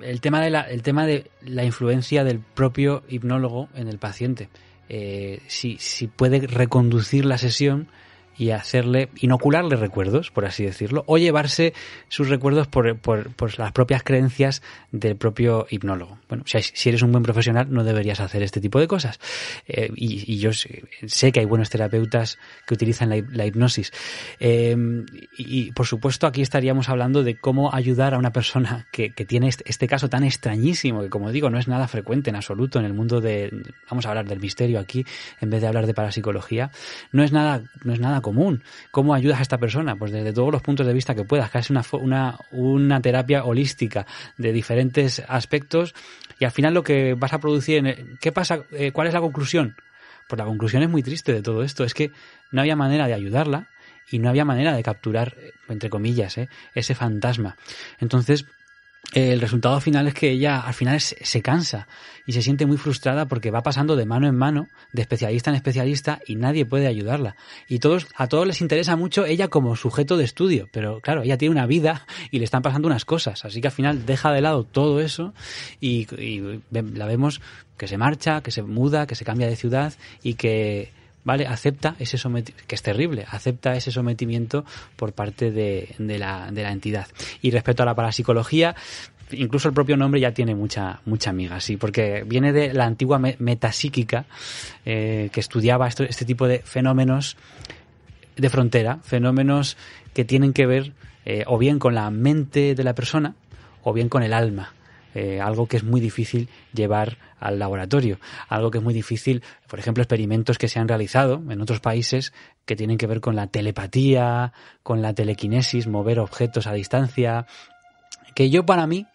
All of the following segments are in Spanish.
El tema de la, el tema de la influencia del propio hipnólogo en el paciente. Eh, si, si puede reconducir la sesión y hacerle, inocularle recuerdos, por así decirlo, o llevarse sus recuerdos por, por, las propias creencias del propio hipnólogo. Bueno, si, eres un buen profesional no deberías hacer este tipo de cosas. Eh, y, yo sé que hay buenos terapeutas que utilizan la, hipnosis. Eh, y, por supuesto aquí estaríamos hablando de cómo ayudar a una persona que, tiene este, este, caso tan extrañísimo, que como digo, no es nada frecuente en absoluto en el mundo de, vamos a hablar del misterio aquí, en vez de hablar de parapsicología, no es nada, no es nada común. ¿Cómo ayudas a esta persona? Pues desde todos los puntos de vista que puedas, casi una, una, una terapia holística de diferentes aspectos y al final lo que vas a producir, ¿qué pasa? Eh, ¿Cuál es la conclusión? Pues la conclusión es muy triste de todo esto, es que no había manera de ayudarla y no había manera de capturar, eh, entre comillas, eh, ese fantasma. Entonces, el resultado final es que ella al final se cansa y se siente muy frustrada porque va pasando de mano en mano, de especialista en especialista y nadie puede ayudarla. Y todos, a todos les interesa mucho ella como sujeto de estudio, pero claro, ella tiene una vida y le están pasando unas cosas, así que al final deja de lado todo eso y, y la vemos que se marcha, que se muda, que se cambia de ciudad y que ¿vale? Acepta ese sometimiento, que es terrible, acepta ese sometimiento por parte de, la, de la entidad. Y respecto a la parapsicología, incluso el propio nombre ya tiene mucha mucha amiga, sí, porque viene de la antigua metasíquica eh, que estudiaba este, este, tipo de fenómenos de frontera, fenómenos que tienen que ver eh, o bien con la mente de la persona o bien con el alma. Eh, algo que es muy difícil llevar al laboratorio, algo que es muy difícil, por ejemplo, experimentos que se han realizado en otros países que tienen que ver con la telepatía, con la telequinesis, mover objetos a distancia, que yo para mí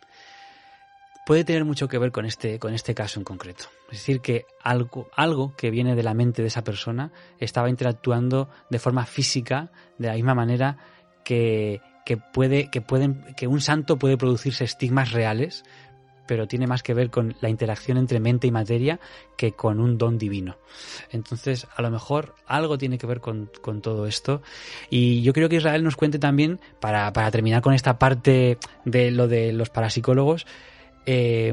puede tener mucho que ver con este, con este caso en concreto. Es decir, que algo, algo que viene de la mente de esa persona estaba interactuando de forma física, de la misma manera que, que, puede, que, pueden, que un santo puede producirse estigmas reales pero tiene más que ver con la interacción entre mente y materia que con un don divino. Entonces, a lo mejor algo tiene que ver con, todo esto. Y yo creo que Israel nos cuente también, para, terminar con esta parte de lo de los parapsicólogos, eh,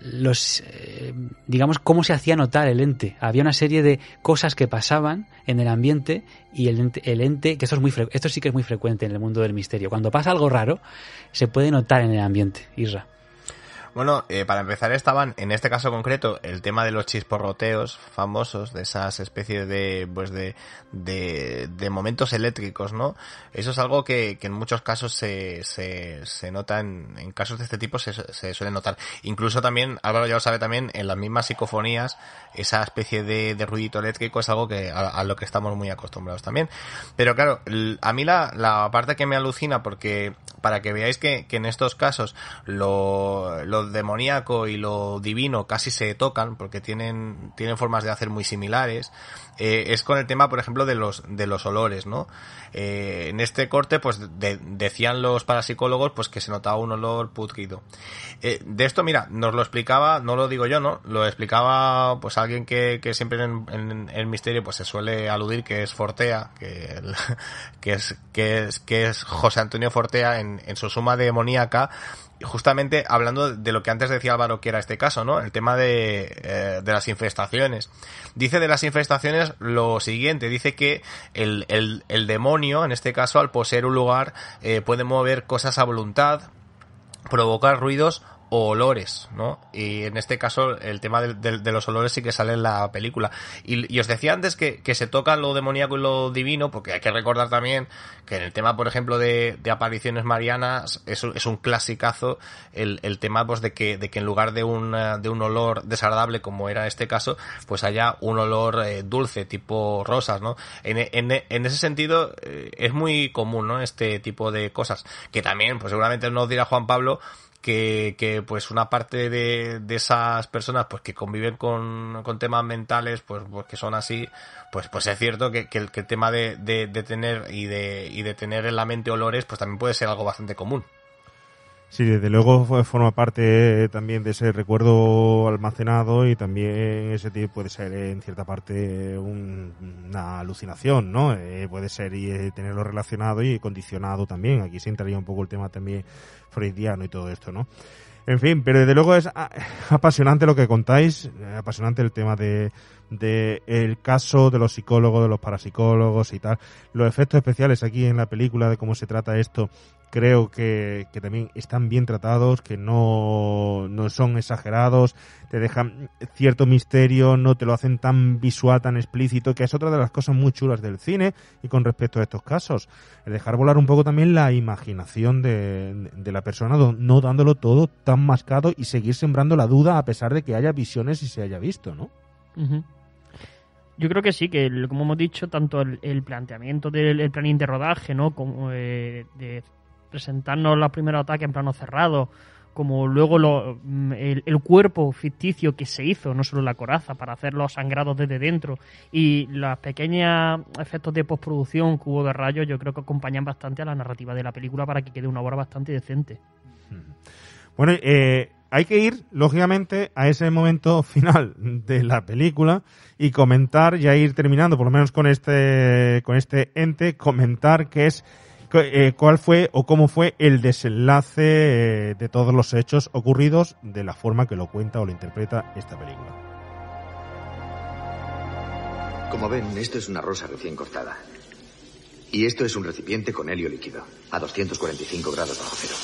los eh, digamos cómo se hacía notar el ente. Había una serie de cosas que pasaban en el ambiente y el ente, que esto es muy esto sí que es muy frecuente en el mundo del misterio. Cuando pasa algo raro, se puede notar en el ambiente, Israel. Bueno, eh, para empezar estaban, en este caso concreto, el tema de los chisporroteos famosos, de esas especies de, pues de, de, de momentos eléctricos, ¿no? Eso es algo que, que en muchos casos se, se, se nota, en, casos de este tipo se, se suele notar. Incluso también, Álvaro ya lo sabe también, en las mismas psicofonías, esa especie de, de ruidito eléctrico es algo que, a, lo que estamos muy acostumbrados también. Pero claro, a mí la, la parte que me alucina, porque para que veáis que, que en estos casos lo, lo demoníaco y lo divino casi se tocan porque tienen, tienen formas de hacer muy similares, eh, es con el tema, por ejemplo, de los, de los olores, ¿no? Eh, en este corte, pues decían los parapsicólogos pues que se notaba un olor putrido. Eh, de esto, mira, nos lo explicaba, no lo digo yo, ¿no? Lo explicaba pues alguien que, siempre en, el misterio pues se suele aludir que es Fortea, que, que, es, que, es, que es José Antonio Fortea en, en su suma demoníaca justamente hablando de lo que antes decía Álvaro que era este caso, ¿no? El tema de, eh, las infestaciones. Dice de las infestaciones lo siguiente, dice que el, demonio, en este caso, al poseer un lugar, eh, puede mover cosas a voluntad, provocar ruidos o olores, ¿no? Y en este caso el tema de, los olores sí que sale en la película. Y, os decía antes que, se toca lo demoníaco y lo divino, porque hay que recordar también que en el tema, por ejemplo, de, apariciones marianas es, es un clasicazo el, tema pues, de, que, en lugar de un, de un olor desagradable como era este caso, pues haya un olor eh, dulce, tipo rosas, ¿no? En, ese sentido eh, es muy común, ¿no? Este tipo de cosas. Que también, pues seguramente nos dirá Juan Pablo que, que pues una parte de, de esas personas pues que conviven con, con temas mentales pues, porque que son así pues pues es cierto que, que, el, que el tema de, de, de, tener y de, y de tener en la mente olores pues también puede ser algo bastante común Sí, desde luego forma parte eh, también de ese recuerdo almacenado y también ese tipo puede ser eh, en cierta parte una alucinación, ¿no? Eh, puede ser y tenerlo relacionado y condicionado también. Aquí se entraría un poco el tema también freudiano y todo esto, ¿no? En fin, pero desde luego es ah, apasionante lo que contáis, apasionante el tema de, de el caso de los psicólogos, de los parapsicólogos y tal. Los efectos especiales aquí en la película de cómo se trata esto creo que, también están bien tratados, que no, no, son exagerados, te dejan cierto misterio, no te lo hacen tan visual, tan explícito, que es otra de las cosas muy chulas del cine y con respecto a estos casos. dejar volar un poco también la imaginación de, la persona, no dándolo todo tan mascado y seguir sembrando la duda a pesar de que haya visiones y se haya visto, ¿no? yo creo que sí, que como hemos dicho, tanto el, planteamiento del el planning de rodaje, ¿no? Como eh, de presentarnos los primeros ataques en plano cerrado, como luego mm, el, cuerpo ficticio que se hizo, no solo la coraza, para hacerlo sangrados desde dentro y las pequeñas efectos de postproducción que de rayos, yo creo que acompañan bastante a la narrativa de la película para que quede una obra bastante decente. Bueno, eh, hay que ir, lógicamente, a ese momento final de la película y comentar, ya ir terminando, por lo menos con este, con este ente, comentar qué es, eh, cuál fue o cómo fue el desenlace eh, de todos los hechos ocurridos de la forma que lo cuenta o lo interpreta esta película. Como ven, esto es una rosa recién cortada. Y esto es un recipiente con helio líquido, a 245 grados bajo cero.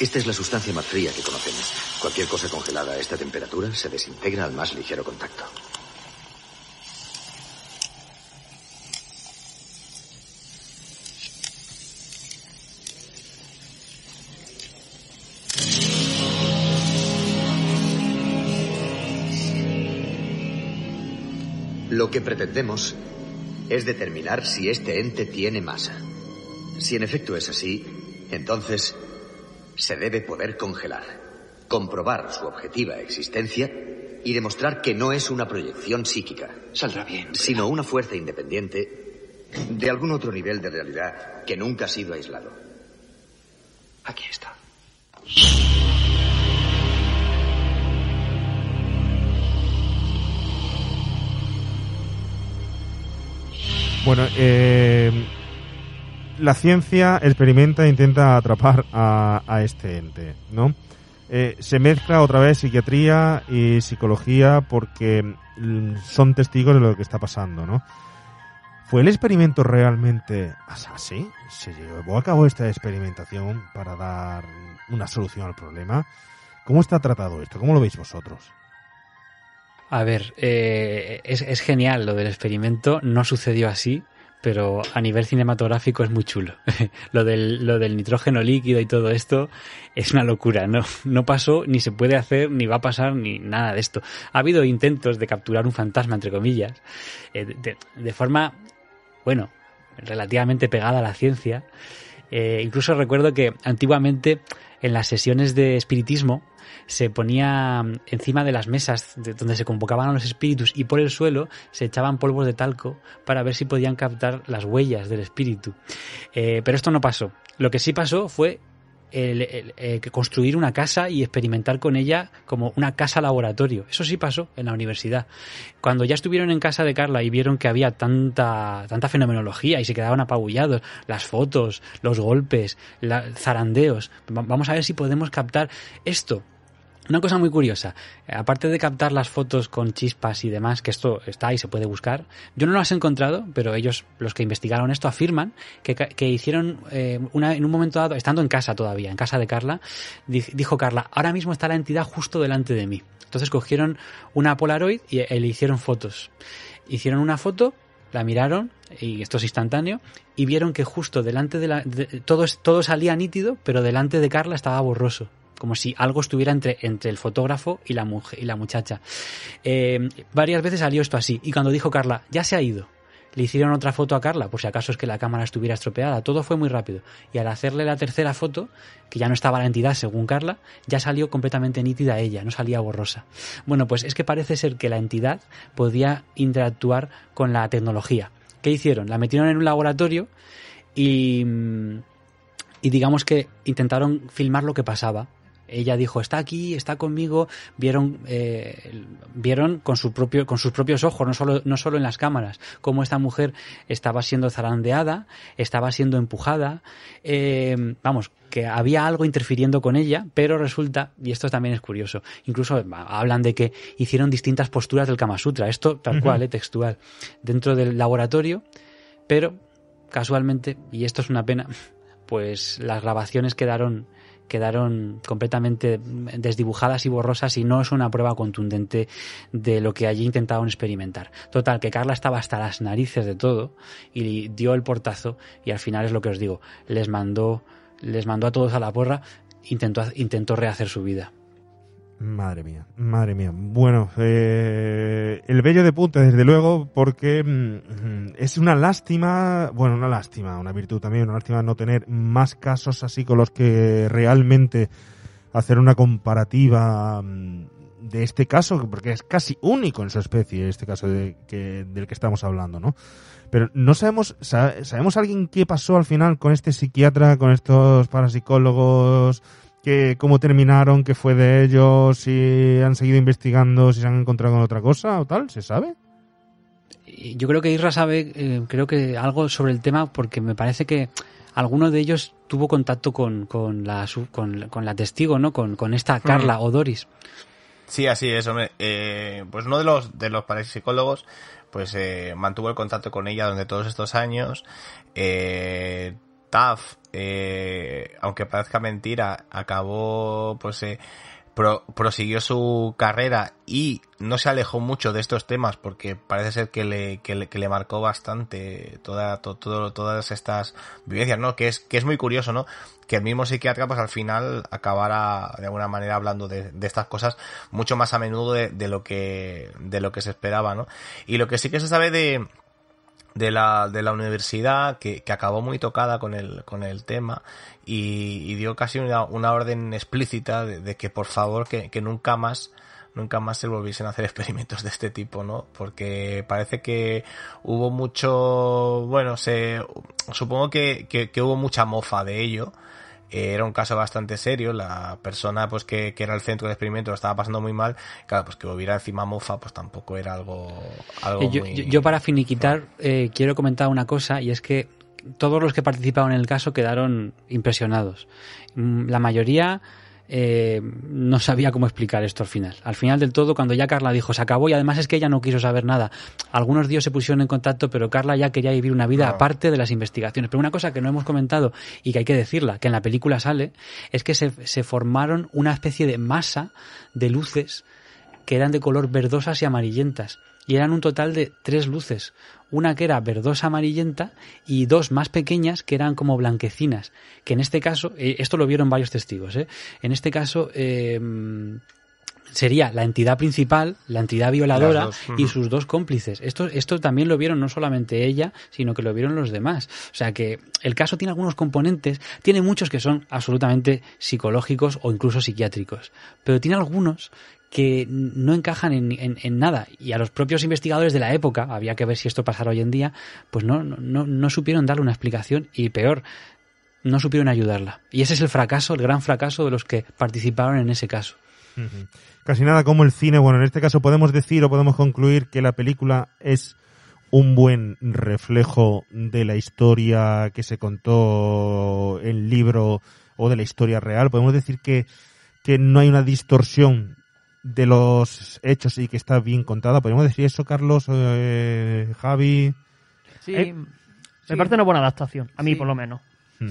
Esta es la sustancia más fría que conocemos. Cualquier cosa congelada a esta temperatura se desintegra al más ligero contacto. Lo que pretendemos es determinar si este ente tiene masa. Si en efecto es así, entonces se debe poder congelar, comprobar su objetiva existencia y demostrar que no es una proyección psíquica. Saldrá bien. Sino una fuerza independiente de algún otro nivel de realidad que nunca ha sido aislado. Aquí está. Bueno, eh, la ciencia experimenta e intenta atrapar a, este ente, ¿no? Eh, se mezcla otra vez psiquiatría y psicología porque mm, son testigos de lo que está pasando, ¿no? ¿Fue el experimento realmente así? ¿Se llevó a cabo esta experimentación para dar una solución al problema? ¿Cómo está tratado esto? ¿Cómo lo veis vosotros? A ver, eh, es, genial lo del experimento, no sucedió así pero a nivel cinematográfico es muy chulo. lo, del, lo del nitrógeno líquido y todo esto es una locura, no, no pasó, ni se puede hacer, ni va a pasar, ni nada de esto. Ha habido intentos de capturar un fantasma, entre comillas, eh, de, forma, bueno, relativamente pegada a la ciencia. Eh, incluso recuerdo que antiguamente en las sesiones de espiritismo se ponía mm, encima de las mesas donde se convocaban a los espíritus y por el suelo se echaban polvos de talco para ver si podían captar las huellas del espíritu. Eh, pero esto no pasó. Lo que sí pasó fue eh, construir una casa y experimentar con ella como una casa laboratorio. Eso sí pasó en la universidad. Cuando ya estuvieron en casa de Carla y vieron que había tanta, tanta fenomenología y se quedaban apabullados, las fotos, los golpes, los zarandeos, vamos a ver si podemos captar esto una cosa muy curiosa, aparte de captar las fotos con chispas y demás, que esto está y se puede buscar, yo no las he encontrado, pero ellos, los que investigaron esto, afirman que, que hicieron eh, una, en un momento dado, estando en casa todavía, en casa de Carla, dijo Carla, ahora mismo está la entidad justo delante de mí. Entonces cogieron una Polaroid y eh, le hicieron fotos. Hicieron una foto la miraron, y esto es instantáneo, y vieron que justo delante de la... todo salía nítido, pero delante de Carla estaba borroso como si algo estuviera entre, entre el fotógrafo y la, y la muchacha. Eh, varias veces salió esto así, y cuando dijo Carla, ya se ha ido, le hicieron otra foto a Carla, por si acaso es que la cámara estuviera estropeada. Todo fue muy rápido. Y al hacerle la tercera foto, que ya no estaba la entidad según Carla, ya salió completamente nítida ella, no salía borrosa. Bueno, pues es que parece ser que la entidad podía interactuar con la tecnología. ¿Qué hicieron? La metieron en un laboratorio y, y digamos que intentaron filmar lo que pasaba ella dijo, está aquí, está conmigo, vieron, eh, vieron con, con sus propios ojos, no solo, no solo en las cámaras, cómo esta mujer estaba siendo zarandeada, estaba siendo empujada, eh, vamos, que había algo interfiriendo con ella, pero resulta, y esto también es curioso, incluso hablan de que hicieron distintas posturas del Kama Sutra, esto tal cual, eh, textual, dentro del laboratorio, pero casualmente, y esto es una pena, pues las grabaciones quedaron quedaron completamente desdibujadas y borrosas y no es una prueba contundente de lo que allí intentaban experimentar. Total, que Carla estaba hasta las narices de todo y dio el portazo y al final es lo que os digo, les mandó, les mandó a todos a la porra, intentó, intentó rehacer su vida. Madre mía, madre mía. Bueno, eh, el bello de punta, desde luego, porque mm, mm, es una lástima, bueno, una lástima, una virtud también, una lástima no tener más casos así con los que realmente hacer una comparativa mm, de este caso, porque es casi único en su especie, este caso de, del que estamos hablando, ¿no? Pero no sabemos, ¿sabemos alguien qué pasó al final con este psiquiatra, con estos parapsicólogos? que cómo terminaron, qué fue de ellos, si han seguido investigando, si se han encontrado con otra cosa o tal, ¿se sabe? Yo creo que Isra sabe, eh, creo que algo sobre el tema, porque me parece que alguno de ellos tuvo contacto con, la, con, la testigo, ¿no? Con, esta mm. Carla o Doris. Sí, así es, eh, pues uno de los, de los parapsicólogos pues eh, mantuvo el contacto con ella durante todos estos años. Eh, Taff, eh, aunque parezca mentira, acabó, pues, eh, prosiguió su carrera y no se alejó mucho de estos temas porque parece ser que le, marcó bastante todas estas vivencias, ¿no? Que es, que es muy curioso, ¿no? Que el mismo psiquiatra, pues al final, acabara de alguna manera hablando de, estas cosas mucho más a menudo de, de, lo que, de lo que se esperaba, ¿no? Y lo que sí que se sabe de, de la, de la universidad que, acabó muy tocada con el, con el tema y, dio casi una, una orden explícita de, que por favor que, nunca más nunca más se volviesen a hacer experimentos de este tipo, ¿no? Porque parece que hubo mucho, bueno, se, supongo que hubo mucha mofa de ello, era un caso bastante serio, la persona pues que, que, era el centro del experimento lo estaba pasando muy mal, claro, pues que hubiera encima mofa, pues tampoco era algo... Eh, yo, muy... yo, para finiquitar eh, quiero comentar una cosa y es que todos los que participaron en el caso quedaron impresionados. Mm, la mayoría eh, no sabía cómo explicar esto al final. Al final del todo, cuando ya Carla dijo, se acabó, y además es que ella no quiso saber nada. Algunos días se pusieron en contacto, pero Carla ya quería vivir una vida ah. aparte de las investigaciones. Pero una cosa que no hemos comentado y que hay que decirla, que en la película sale, es que se formaron una especie de masa de luces que eran de color verdosas y amarillentas y eran un total de tres luces, una que era verdosa amarillenta y dos más pequeñas que eran como blanquecinas, que en este caso, eh, esto lo vieron varios testigos, eh, en este caso em, sería la entidad principal, la entidad violadora y sus dos cómplices. Esto, esto también lo vieron no solamente ella, sino que lo vieron los demás. O sea que el caso tiene algunos componentes, tiene muchos que son absolutamente psicológicos o incluso psiquiátricos, pero tiene algunos que no encajan en, nada. Y a los propios investigadores de la época, había que ver si esto pasara hoy en día, pues no, no, supieron darle una explicación y peor, no supieron ayudarla. Y ese es el fracaso, el gran fracaso de los que participaron en ese caso. Casi nada como el cine. Bueno, en este caso podemos decir o podemos concluir que la película es un buen reflejo de la historia que se contó en libro o de la historia real. Podemos decir que, que no hay una distorsión de los hechos y que está bien contada. ¿podemos decir eso, Carlos, eh, Javi? Sí. Eh, me parece una buena adaptación, a mí por lo menos.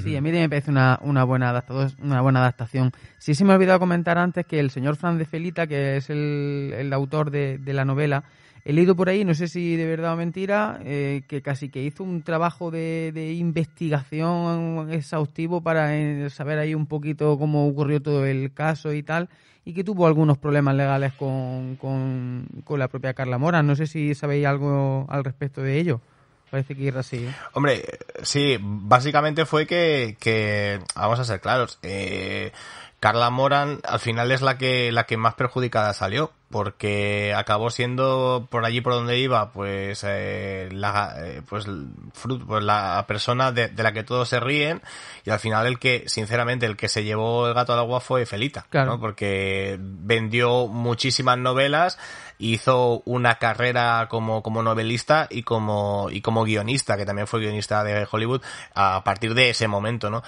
Sí, a mí me parece una, una, buena una buena adaptación. Sí se me ha olvidado comentar antes que el señor Fran de Felita, que es el, autor de, la novela, he leído por ahí, no sé si de verdad o mentira, eh, que casi que hizo un trabajo de, investigación exhaustivo para eh, saber ahí un poquito cómo ocurrió todo el caso y tal, y que tuvo algunos problemas legales con, con, con la propia Carla Mora. No sé si sabéis algo al respecto de ello. Parece que ir así. ¿eh? Hombre, sí, básicamente fue que, que, vamos a ser claros, eh, Carla Moran al final es la que, la que más perjudicada salió, porque acabó siendo por allí por donde iba, pues, eh, la, eh, pues, pues, la persona de, la que todos se ríen, y al final el que, sinceramente, el que se llevó el gato al agua fue Felita, ¿no? porque vendió muchísimas novelas, hizo una carrera como, como novelista y como, y como guionista, que también fue guionista de Hollywood, a partir de ese momento, ¿no?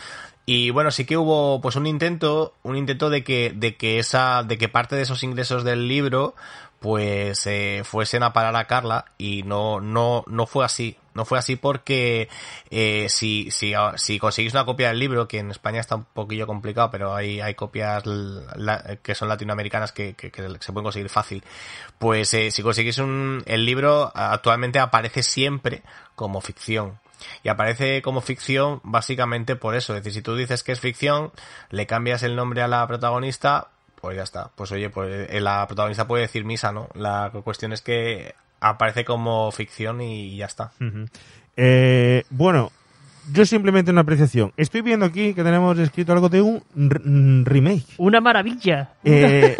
Y bueno, sí que hubo pues un intento, un intento de que, de que esa, de que parte de esos ingresos del libro pues se fuesen a parar a Carla y no, no, no fue así. No fue así porque eh, si, si, ah, si conseguís una copia del libro, que en España está un poquillo complicado, pero hay, hay copias que son latinoamericanas que, se pueden conseguir fácil, pues eh, si conseguís un, el libro actualmente aparece siempre como ficción. Y aparece como ficción básicamente por eso. Es decir, si tú dices que es ficción, le cambias el nombre a la protagonista, pues ya está. Pues oye, pues eh, la protagonista puede decir misa, ¿no? La cuestión es que aparece como ficción y ya está. Eh, bueno, yo simplemente una apreciación. Estoy viendo aquí que tenemos escrito algo de un mm, remake. Una maravilla. Eh,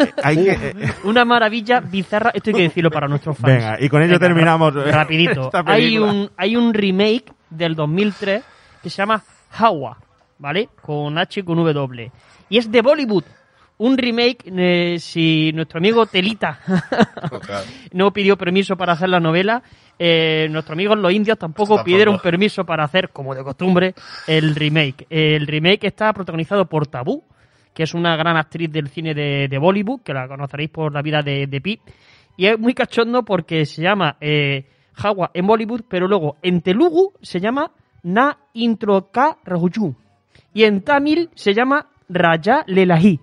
una maravilla bizarra. Esto hay que decirlo para nuestros fans. Venga, y con ello terminamos. Rapidito. Hay un, hay un remake del 2003 que se llama Hawa, ¿vale? Con H y con W. Y es de Bollywood. Un remake, eh, si nuestro amigo Telita oh, no pidió permiso para hacer la novela, eh, nuestros amigos los indios tampoco, pidieron permiso para hacer, como de costumbre, el remake. El remake está protagonizado por Tabú, que es una gran actriz del cine de, Bollywood, que la conoceréis por la vida de, Pip. Y es muy cachondo porque se llama eh, Hawa en Bollywood, pero luego en Telugu se llama Na Intro Ka Raju y en Tamil se llama Raja Lelahi.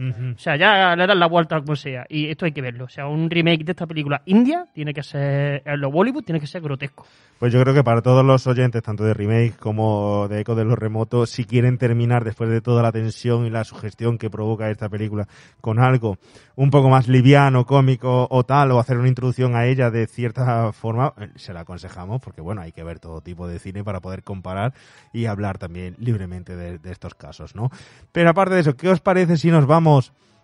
O sea, ya le dan la vuelta como sea. Y esto hay que verlo. O sea, un remake de esta película india tiene que ser, en los Bollywood, tiene que ser grotesco. Pues yo creo que para todos los oyentes, tanto de remake como de Eco de los Remotos, si quieren terminar después de toda la tensión y la sugestión que provoca esta película con algo un poco más liviano, cómico o tal, o hacer una introducción a ella de cierta forma, eh, se la aconsejamos porque, bueno, hay que ver todo tipo de cine para poder comparar y hablar también libremente de, de estos casos, ¿no? Pero aparte de eso, ¿qué os parece si nos vamos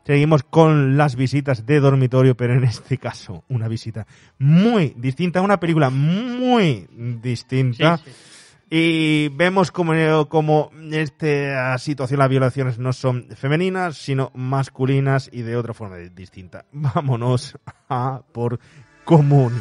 seguimos con las visitas de dormitorio, pero en este caso una visita muy distinta, una película muy distinta. Y vemos como, como esta situación, las violaciones no son femeninas, sino masculinas y de otra forma distinta. Vámonos a por comunión.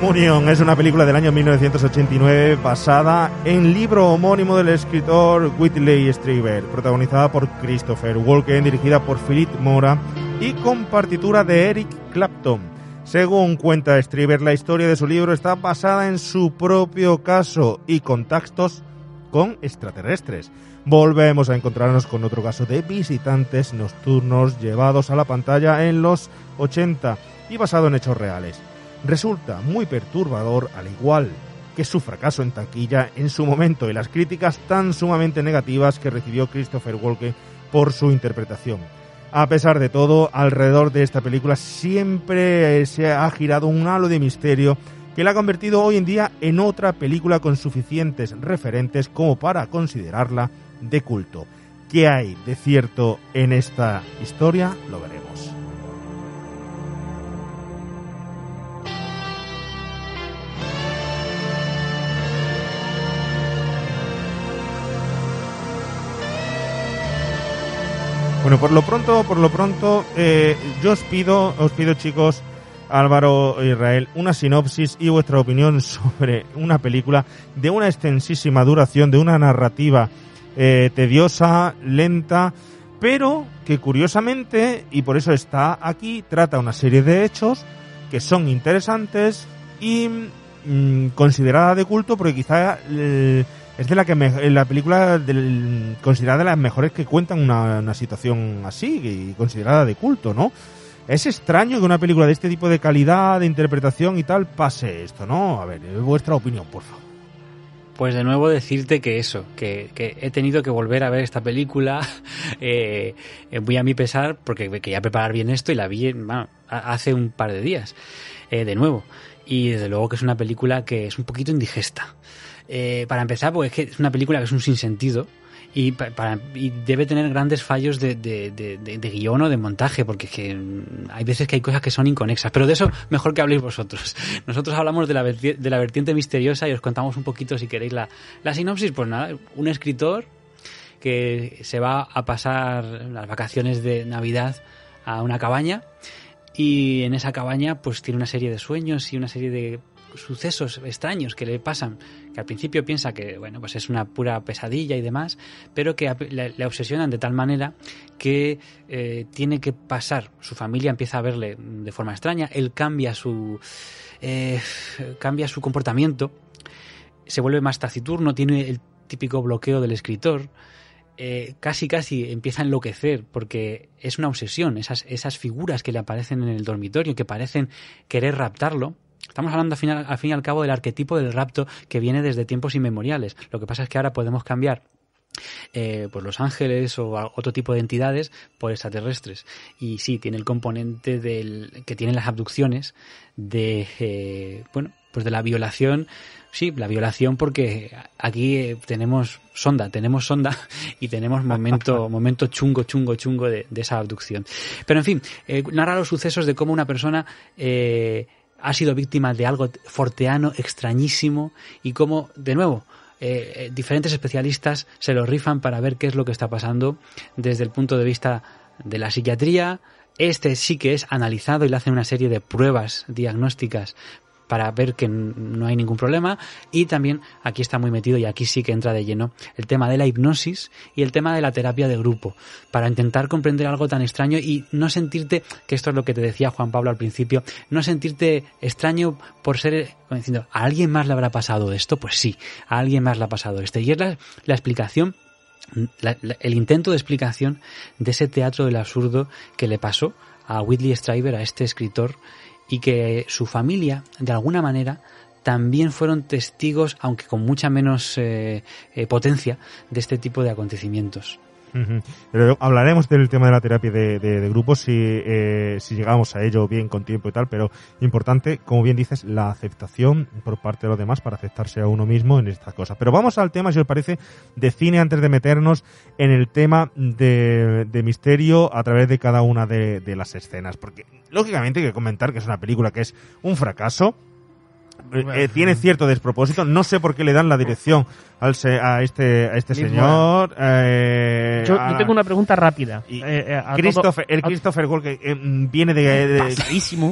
Comunión es una película del año 1989 basada en libro homónimo del escritor Whitley Strieber, protagonizada por Christopher Walken, dirigida por Philip Mora y con partitura de Eric Clapton. Según cuenta Strieber, la historia de su libro está basada en su propio caso y contactos con extraterrestres. Volvemos a encontrarnos con otro caso de visitantes nocturnos llevados a la pantalla en los 80 y basado en hechos reales resulta muy perturbador al igual que su fracaso en taquilla en su momento y las críticas tan sumamente negativas que recibió Christopher Walken por su interpretación. A pesar de todo, alrededor de esta película siempre eh, se ha girado un halo de misterio que la ha convertido hoy en día en otra película con suficientes referentes como para considerarla de culto. ¿Qué hay de cierto en esta historia? Lo veremos. Bueno, por lo pronto, por lo pronto, eh, yo os pido, os pido chicos, Álvaro e Israel, una sinopsis y vuestra opinión sobre una película de una extensísima duración, de una narrativa eh, tediosa, lenta, pero que curiosamente, y por eso está aquí, trata una serie de hechos que son interesantes y mm, considerada de culto, porque quizá es de la que la película considerada de las mejores que cuentan una, situación así y considerada de culto, ¿no? Es extraño que una película de este tipo de calidad, de interpretación y tal pase esto, ¿no? A ver, eh, vuestra opinión, por favor. Pues de nuevo decirte que eso, que, he tenido que volver a ver esta película, voy eh, eh, a mi pesar, porque quería preparar bien esto y la vi hace un par de días, de nuevo. Y desde luego que es una película que es un poquito indigesta. Eh, para empezar, porque es que es una película que es un sinsentido. Y, debe tener grandes fallos de, guión o de montaje, porque mm, hay veces que hay cosas que son inconexas. Pero de eso mejor que habléis vosotros. Nosotros hablamos de la, de la vertiente misteriosa y os contamos un poquito, si queréis, la, la sinopsis. Pues nada, un escritor que se va a pasar las vacaciones de Navidad a una cabaña y en esa cabaña pues tiene una serie de sueños y una serie de sucesos extraños que le pasan, que al principio piensa que bueno, pues es una pura pesadilla y demás, pero que le, obsesionan de tal manera que eh, tiene que pasar. Su familia empieza a verle de forma extraña, él cambia su eh, cambia su comportamiento, se vuelve más taciturno, tiene el típico bloqueo del escritor. Eh, casi casi empieza a enloquecer porque es una obsesión, esas, esas figuras que le aparecen en el dormitorio que parecen querer raptarlo, Estamos hablando al, fin y al cabo del arquetipo del rapto que viene desde tiempos inmemoriales. Lo que pasa es que ahora podemos cambiar eh, pues los ángeles o otro tipo de entidades por extraterrestres. Y sí, tiene el componente del, que tienen las abducciones de, eh, bueno, pues de la violación. Sí, la violación porque aquí eh, tenemos sonda, tenemos sonda y tenemos momento, momento chungo, chungo, chungo de, de esa abducción. Pero en fin, narra los sucesos de cómo una persona ha sido víctima de algo forteano, extrañísimo, y cómo, de nuevo, eh, eh, diferentes especialistas se lo rifan para ver qué es lo que está pasando desde el punto de vista de la psiquiatría. Este sí que es analizado y le hacen una serie de pruebas diagnósticas para ver que no hay ningún problema. Y también aquí está muy metido y aquí sí que entra de lleno el tema de la hipnosis y el tema de la terapia de grupo, para intentar comprender algo tan extraño y no sentirte, que esto es lo que te decía Juan Pablo al principio, no sentirte extraño por ser, eh, como ¿a alguien más le habrá pasado esto? Pues sí, a alguien más le ha pasado esto. Y es la, explicación el intento de explicación de ese teatro del absurdo que le pasó a Whitley Stryber, a este escritor y que su familia, de alguna manera, también fueron testigos, aunque con mucha menos eh, eh, potencia, de este tipo de acontecimientos. Pero hablaremos del tema de la terapia de, grupos si, eh, si llegamos a ello bien con tiempo y tal, pero importante, como bien dices, la aceptación por parte de los demás para aceptarse a uno mismo en estas cosas. Pero vamos al tema, si os parece, de cine antes de meternos en el tema de, misterio a través de cada una de las escenas, porque lógicamente hay que comentar que es una película que es un fracaso, eh, eh, tiene cierto despropósito. No sé por qué le dan la dirección a este, este señor. Eh. yo, tengo una pregunta rápida. el Christopher viene de,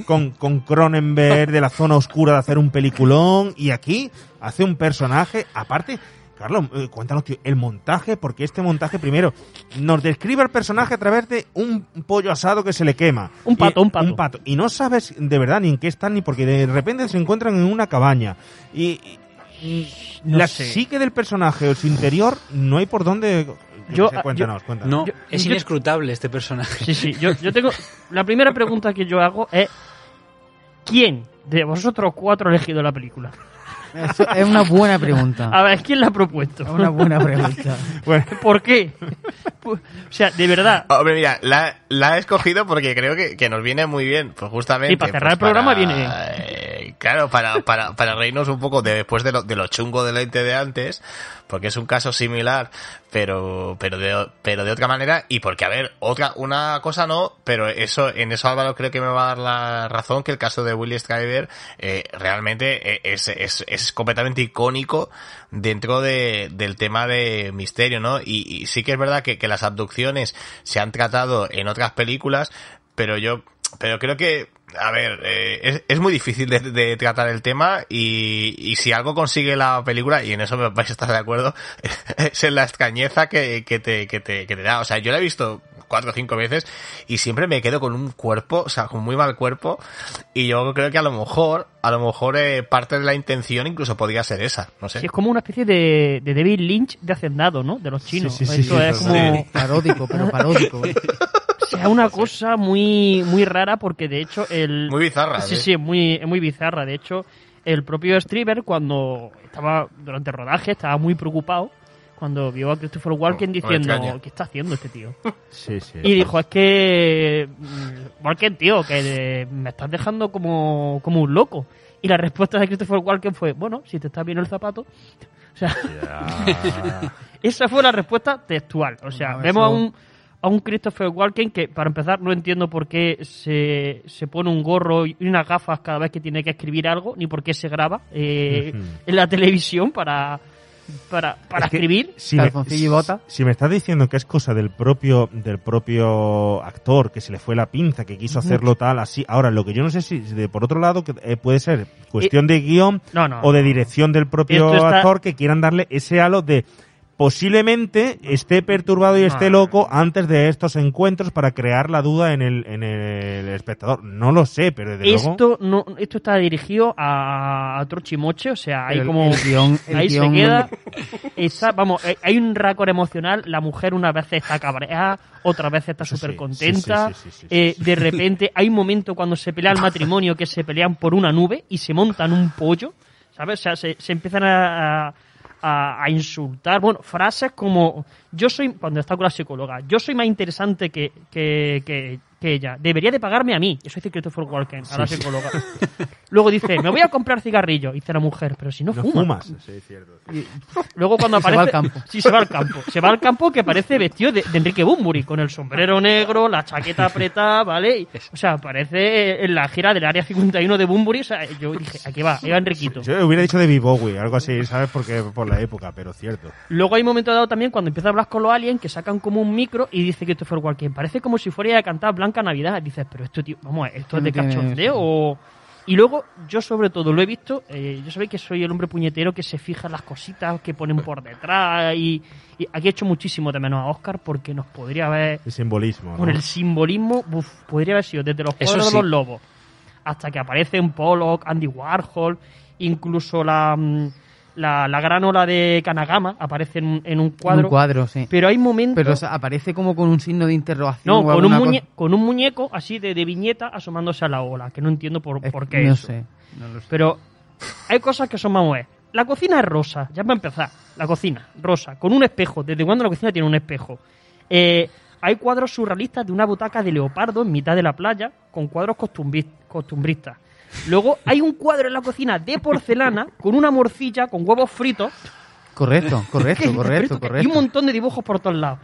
con Cronenberg de la zona oscura de hacer un peliculón y aquí hace un personaje aparte Carlos, eh, cuéntanos, tío, el montaje, porque este montaje, primero, nos describe al personaje a través de un pollo asado que se le quema. Un pato, un pato. Un pato. Y no sabes de verdad ni en qué están, ni porque de repente se encuentran en una cabaña. Y. la psique del personaje o su interior no hay por dónde yo, eh, cuéntanos, cuéntanos. es inescrutable este personaje. Sí, sí, yo, yo tengo... La primera pregunta que yo hago es... ¿Quién de vosotros cuatro ha elegido la película? es una buena pregunta. A ver, ¿quién la ha propuesto? Es una buena pregunta. ¿Por qué? O sea, de verdad. Hombre, mira, la, la he escogido porque creo que, nos viene muy bien. Pues justamente. Y para pues cerrar el programa viene. Claro, para, para, para reírnos un poco después de lo, de lo chungo del ente de antes, porque es un caso similar, pero, pero, de, pero de otra manera, y porque, a ver, otra, una cosa no, pero eso, en eso Álvaro creo que me va a dar la razón, que el caso de Willy Striver eh, realmente eh, es, completamente icónico dentro de, del tema de misterio, ¿no? Y, y sí que es verdad que, que las abducciones se han tratado en otras películas, pero yo pero creo que, a ver, eh, es, es, muy difícil de, tratar el tema y, y, si algo consigue la película, y en eso me vais a estar de acuerdo, es en la extrañeza que, que, te, que, te, que te da. O sea, yo la he visto cuatro o cinco veces y siempre me quedo con un cuerpo, o sea, con muy mal cuerpo y yo creo que a lo mejor, a lo mejor eh, parte de la intención incluso podría ser esa, no sé. es como una especie de, de David Lynch de hacendado, ¿no? De los chinos. Eso es como paródico, pero paródico. es una cosa muy, muy rara porque de hecho el... Muy bizarra. Sí, ¿eh? sí, muy, muy bizarra. De hecho, el propio striver, cuando estaba durante el rodaje estaba muy preocupado cuando vio a Christopher oh, Walken oh, diciendo ¿qué está haciendo este tío? Sí, sí. Y dijo, es que mm, Walken, tío, que eh, me estás dejando como, como un loco. Y la respuesta de Christopher Walken fue, bueno, si te está bien el zapato. O sea, esa fue la respuesta textual. O sea, vemos a un a un Christopher Walken que, para empezar, no entiendo por qué se, pone un gorro y unas gafas cada vez que tiene que escribir algo, ni por qué se graba eh, en la televisión para, para, escribir. Si me, está estás diciendo que es cosa del propio, del propio actor, que se le fue la pinza, que quiso hacerlo tal, así. Ahora, lo que yo no sé si, de, por otro lado, que eh, puede ser cuestión eh, de guión o de dirección del propio actor que quieran darle ese halo de posiblemente esté perturbado y esté loco antes de estos encuentros para crear la duda en el, en el espectador. No lo sé, pero desde esto, No, esto está dirigido a, otro Chimoche, o sea, hay como... ahí se queda... vamos, hay un récord emocional, la mujer una vez está cabreada, otra vez está súper contenta, de repente hay un momento cuando se pelea el matrimonio que se pelean por una nube y se montan un pollo, ¿sabes? O sea, se, empiezan a a, insultar, bueno, frases como yo soy, cuando está con la psicóloga, yo soy más interesante que, que, que, ella. Debería de pagarme a mí. Eso dice Christopher Walken, a la psicóloga. Luego dice, me voy a comprar cigarrillo. Dice la mujer, pero si no, fuma. fumas. luego cuando aparece... Se va al campo. Sí, se va al campo. Se va al campo que parece vestido de, Enrique Bumburi, con el sombrero negro, la chaqueta apretada, ¿vale? O sea, aparece en la gira del Área 51 de Bumburi. O sea, yo dije, aquí va, va Enriquito. Yo hubiera dicho de Bibowie, algo así, ¿sabes? Porque por la época, pero cierto. Luego hay un momento dado también cuando empieza a hablar con los aliens que sacan como un micro y dice que esto fue cualquiera. parece como si fuera a cantar Blanca Navidad. Dices, pero esto, tío, vamos, esto es de cachondeo Y luego, yo sobre todo lo he visto, eh, yo sabéis que soy el hombre puñetero que se fija en las cositas que ponen por detrás y, aquí he hecho muchísimo de menos a Oscar porque nos podría haber... El simbolismo. Con el simbolismo, podría haber sido desde los Juegos de los Lobos hasta que aparecen Pollock, Andy Warhol, incluso la... Mm, la, gran ola de Kanagama aparece en, un cuadro. En un cuadro, sí. Pero hay momentos. Pero aparece como con un signo de interrogación. No, con, un muñeco así de, viñeta asomándose a la ola, que no entiendo por, por qué. No sé. No lo sé. Pero hay cosas que son más La cocina es rosa, ya para empezar. La cocina, rosa, con un espejo. ¿Desde cuándo la cocina tiene un espejo? Eh, hay cuadros surrealistas de una butaca de leopardo en mitad de la playa con cuadros costumbristas. Luego hay un cuadro en la cocina de porcelana con una morcilla, con huevos fritos. Correcto, correcto, correcto, Y un montón de dibujos por todos lados.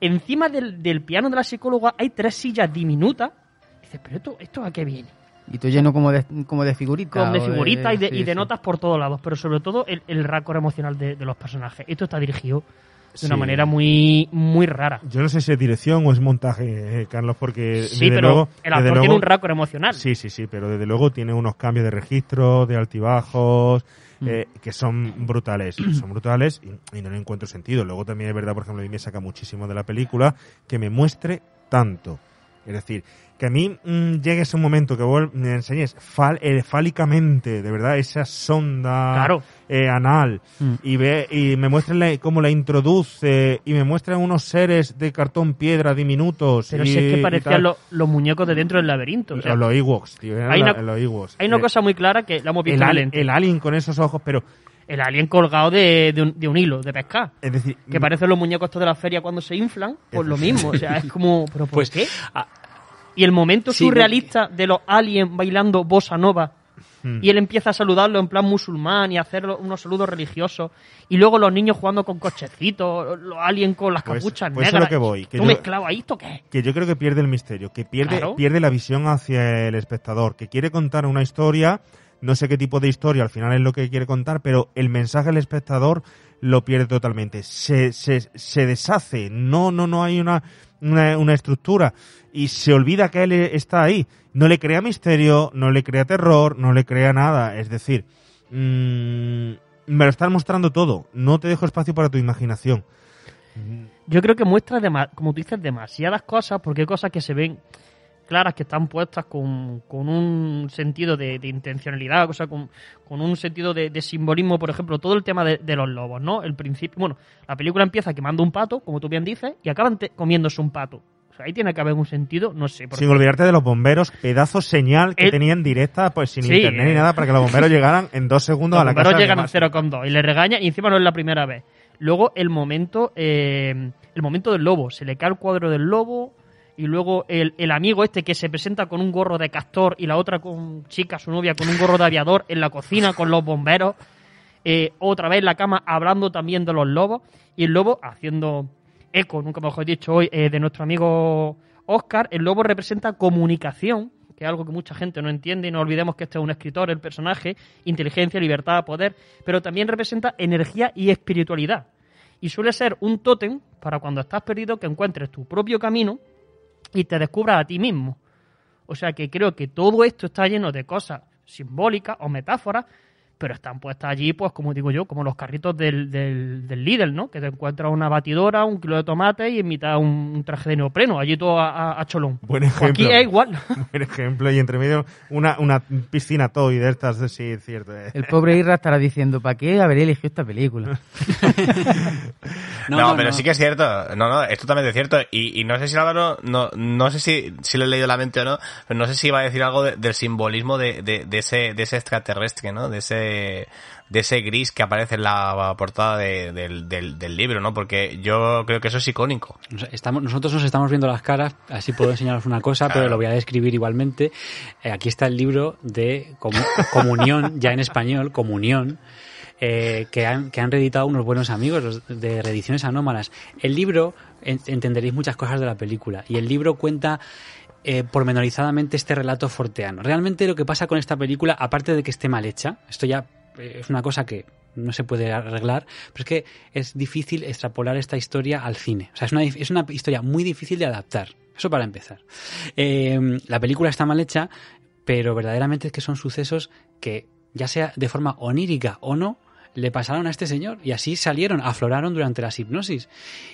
Encima del, piano de la psicóloga hay tres sillas diminutas. Dices, pero esto, esto a qué viene. Y todo lleno como de, como de figuritas. Como de figuritas y de, notas por todos lados, pero sobre todo el, el emocional de, los personajes. Esto está dirigido de una manera muy muy rara. Yo no sé si es dirección o es montaje, eh, Carlos, porque sí, pero el actor tiene un raco emocional. Sí, sí, sí, pero desde luego tiene unos cambios de registro, de altibajos, mm. eh, que son brutales, son brutales y, no le encuentro sentido. Luego también es verdad, por ejemplo, a me saca muchísimo de la película que me muestre tanto es decir, que a mí mm, llegue ese momento que vos me enseñes eh, fálicamente, de verdad, esa sonda eh, anal mm. y ve y me muestren cómo la introduce y me muestran unos seres de cartón piedra diminutos. Pero es que parecían los muñecos de dentro del laberinto. O los Ewoks, tío. Hay, una, eh, cosa muy clara que la hemos visto el, el alien con esos ojos, pero el alien colgado de, un, hilo, de pescar. Es decir, que parecen los muñecos estos de la feria cuando se inflan, pues lo mismo. O sea, es como, ¿pero pues, qué? Ah, y el momento surrealista de los aliens bailando bossa nova hmm. y él empieza a saludarlo en plan musulmán y a hacer unos saludos religiosos y luego los niños jugando con cochecitos los aliens con las pues, capuchas negras pues eso es lo que voy tú yo, mezclado ahí esto qué que yo creo que pierde el misterio que pierde pierde la visión hacia el espectador que quiere contar una historia no sé qué tipo de historia al final es lo que quiere contar, pero el mensaje al espectador lo pierde totalmente. Se, se, deshace, no, no, no hay una, una, estructura y se olvida que él está ahí. No le crea misterio, no le crea terror, no le crea nada. Es decir, mm, me lo están mostrando todo. No te dejo espacio para tu imaginación. Yo creo que muestra, como tú dices, demasiadas cosas porque hay cosas que se ven claras que están puestas con, un sentido de, intencionalidad, cosa con, con un sentido de, simbolismo, por ejemplo, todo el tema de, los lobos, ¿no? El principio, bueno, la película empieza quemando un pato, como tú bien dices, y acaban comiéndose un pato. O sea, ahí tiene que haber un sentido, no sé. Sin olvidarte de los bomberos, pedazo señal que tenían directa, pues sin internet ni eh. nada, para que los bomberos llegaran en dos segundos a la casa. Los bomberos llegan a 0,2 y le regaña y encima no es la primera vez. Luego el momento, eh, el momento del lobo, se le cae el cuadro del lobo, y luego el, el, amigo este que se presenta con un gorro de castor y la otra con chica, su novia, con un gorro de aviador en la cocina con los bomberos. Eh, otra vez en la cama hablando también de los lobos y el lobo haciendo eco, nunca mejor dicho hoy, eh, de nuestro amigo Oscar. El lobo representa comunicación, que es algo que mucha gente no entiende y no olvidemos que este es un escritor, el personaje, inteligencia, libertad, poder, pero también representa energía y espiritualidad. Y suele ser un tótem para cuando estás perdido que encuentres tu propio camino y te descubras a ti mismo. O sea que creo que todo esto está lleno de cosas simbólicas o metáforas pero están puestas allí, pues como digo yo, como los carritos del, del, Lidl, ¿no? Que te encuentras una batidora, un kilo de tomate y en mitad un, traje de neopreno, allí todo a, cholón. Buen pues ejemplo. aquí es igual. Buen ejemplo, y entre medio una, una piscina todo y de estas, sí, es cierto. Eh. El pobre Irra estará diciendo, ¿para qué haber elegido esta película? no, pero sí que es cierto, no, no, es totalmente cierto, y, no sé si Álvaro, no, no sé si, si le he leído la mente o no, pero no sé si iba a decir algo del simbolismo de, de, de, ese, de ese extraterrestre, ¿no? De ese de, ese gris que aparece en la portada del, libro, ¿no? Porque yo creo que eso es icónico. Estamos, nosotros nos estamos viendo las caras, así puedo enseñaros una cosa, pero lo voy a describir igualmente. Eh, aquí está el libro de Comunión, ya en español, Comunión. Eh, que, han, que han reeditado unos buenos amigos de reediciones anómalas. El libro entenderéis muchas cosas de la película. Y el libro cuenta eh, pormenorizadamente este relato forteano. Realmente lo que pasa con esta película, aparte de que esté mal hecha, esto ya eh, es una cosa que no se puede arreglar, pero es que es difícil extrapolar esta historia al cine. O sea, es una, es una historia muy difícil de adaptar. Eso para empezar. Eh, la película está mal hecha, pero verdaderamente es que son sucesos que, ya sea de forma onírica o no, le pasaron a este señor y así salieron, afloraron durante las hipnosis.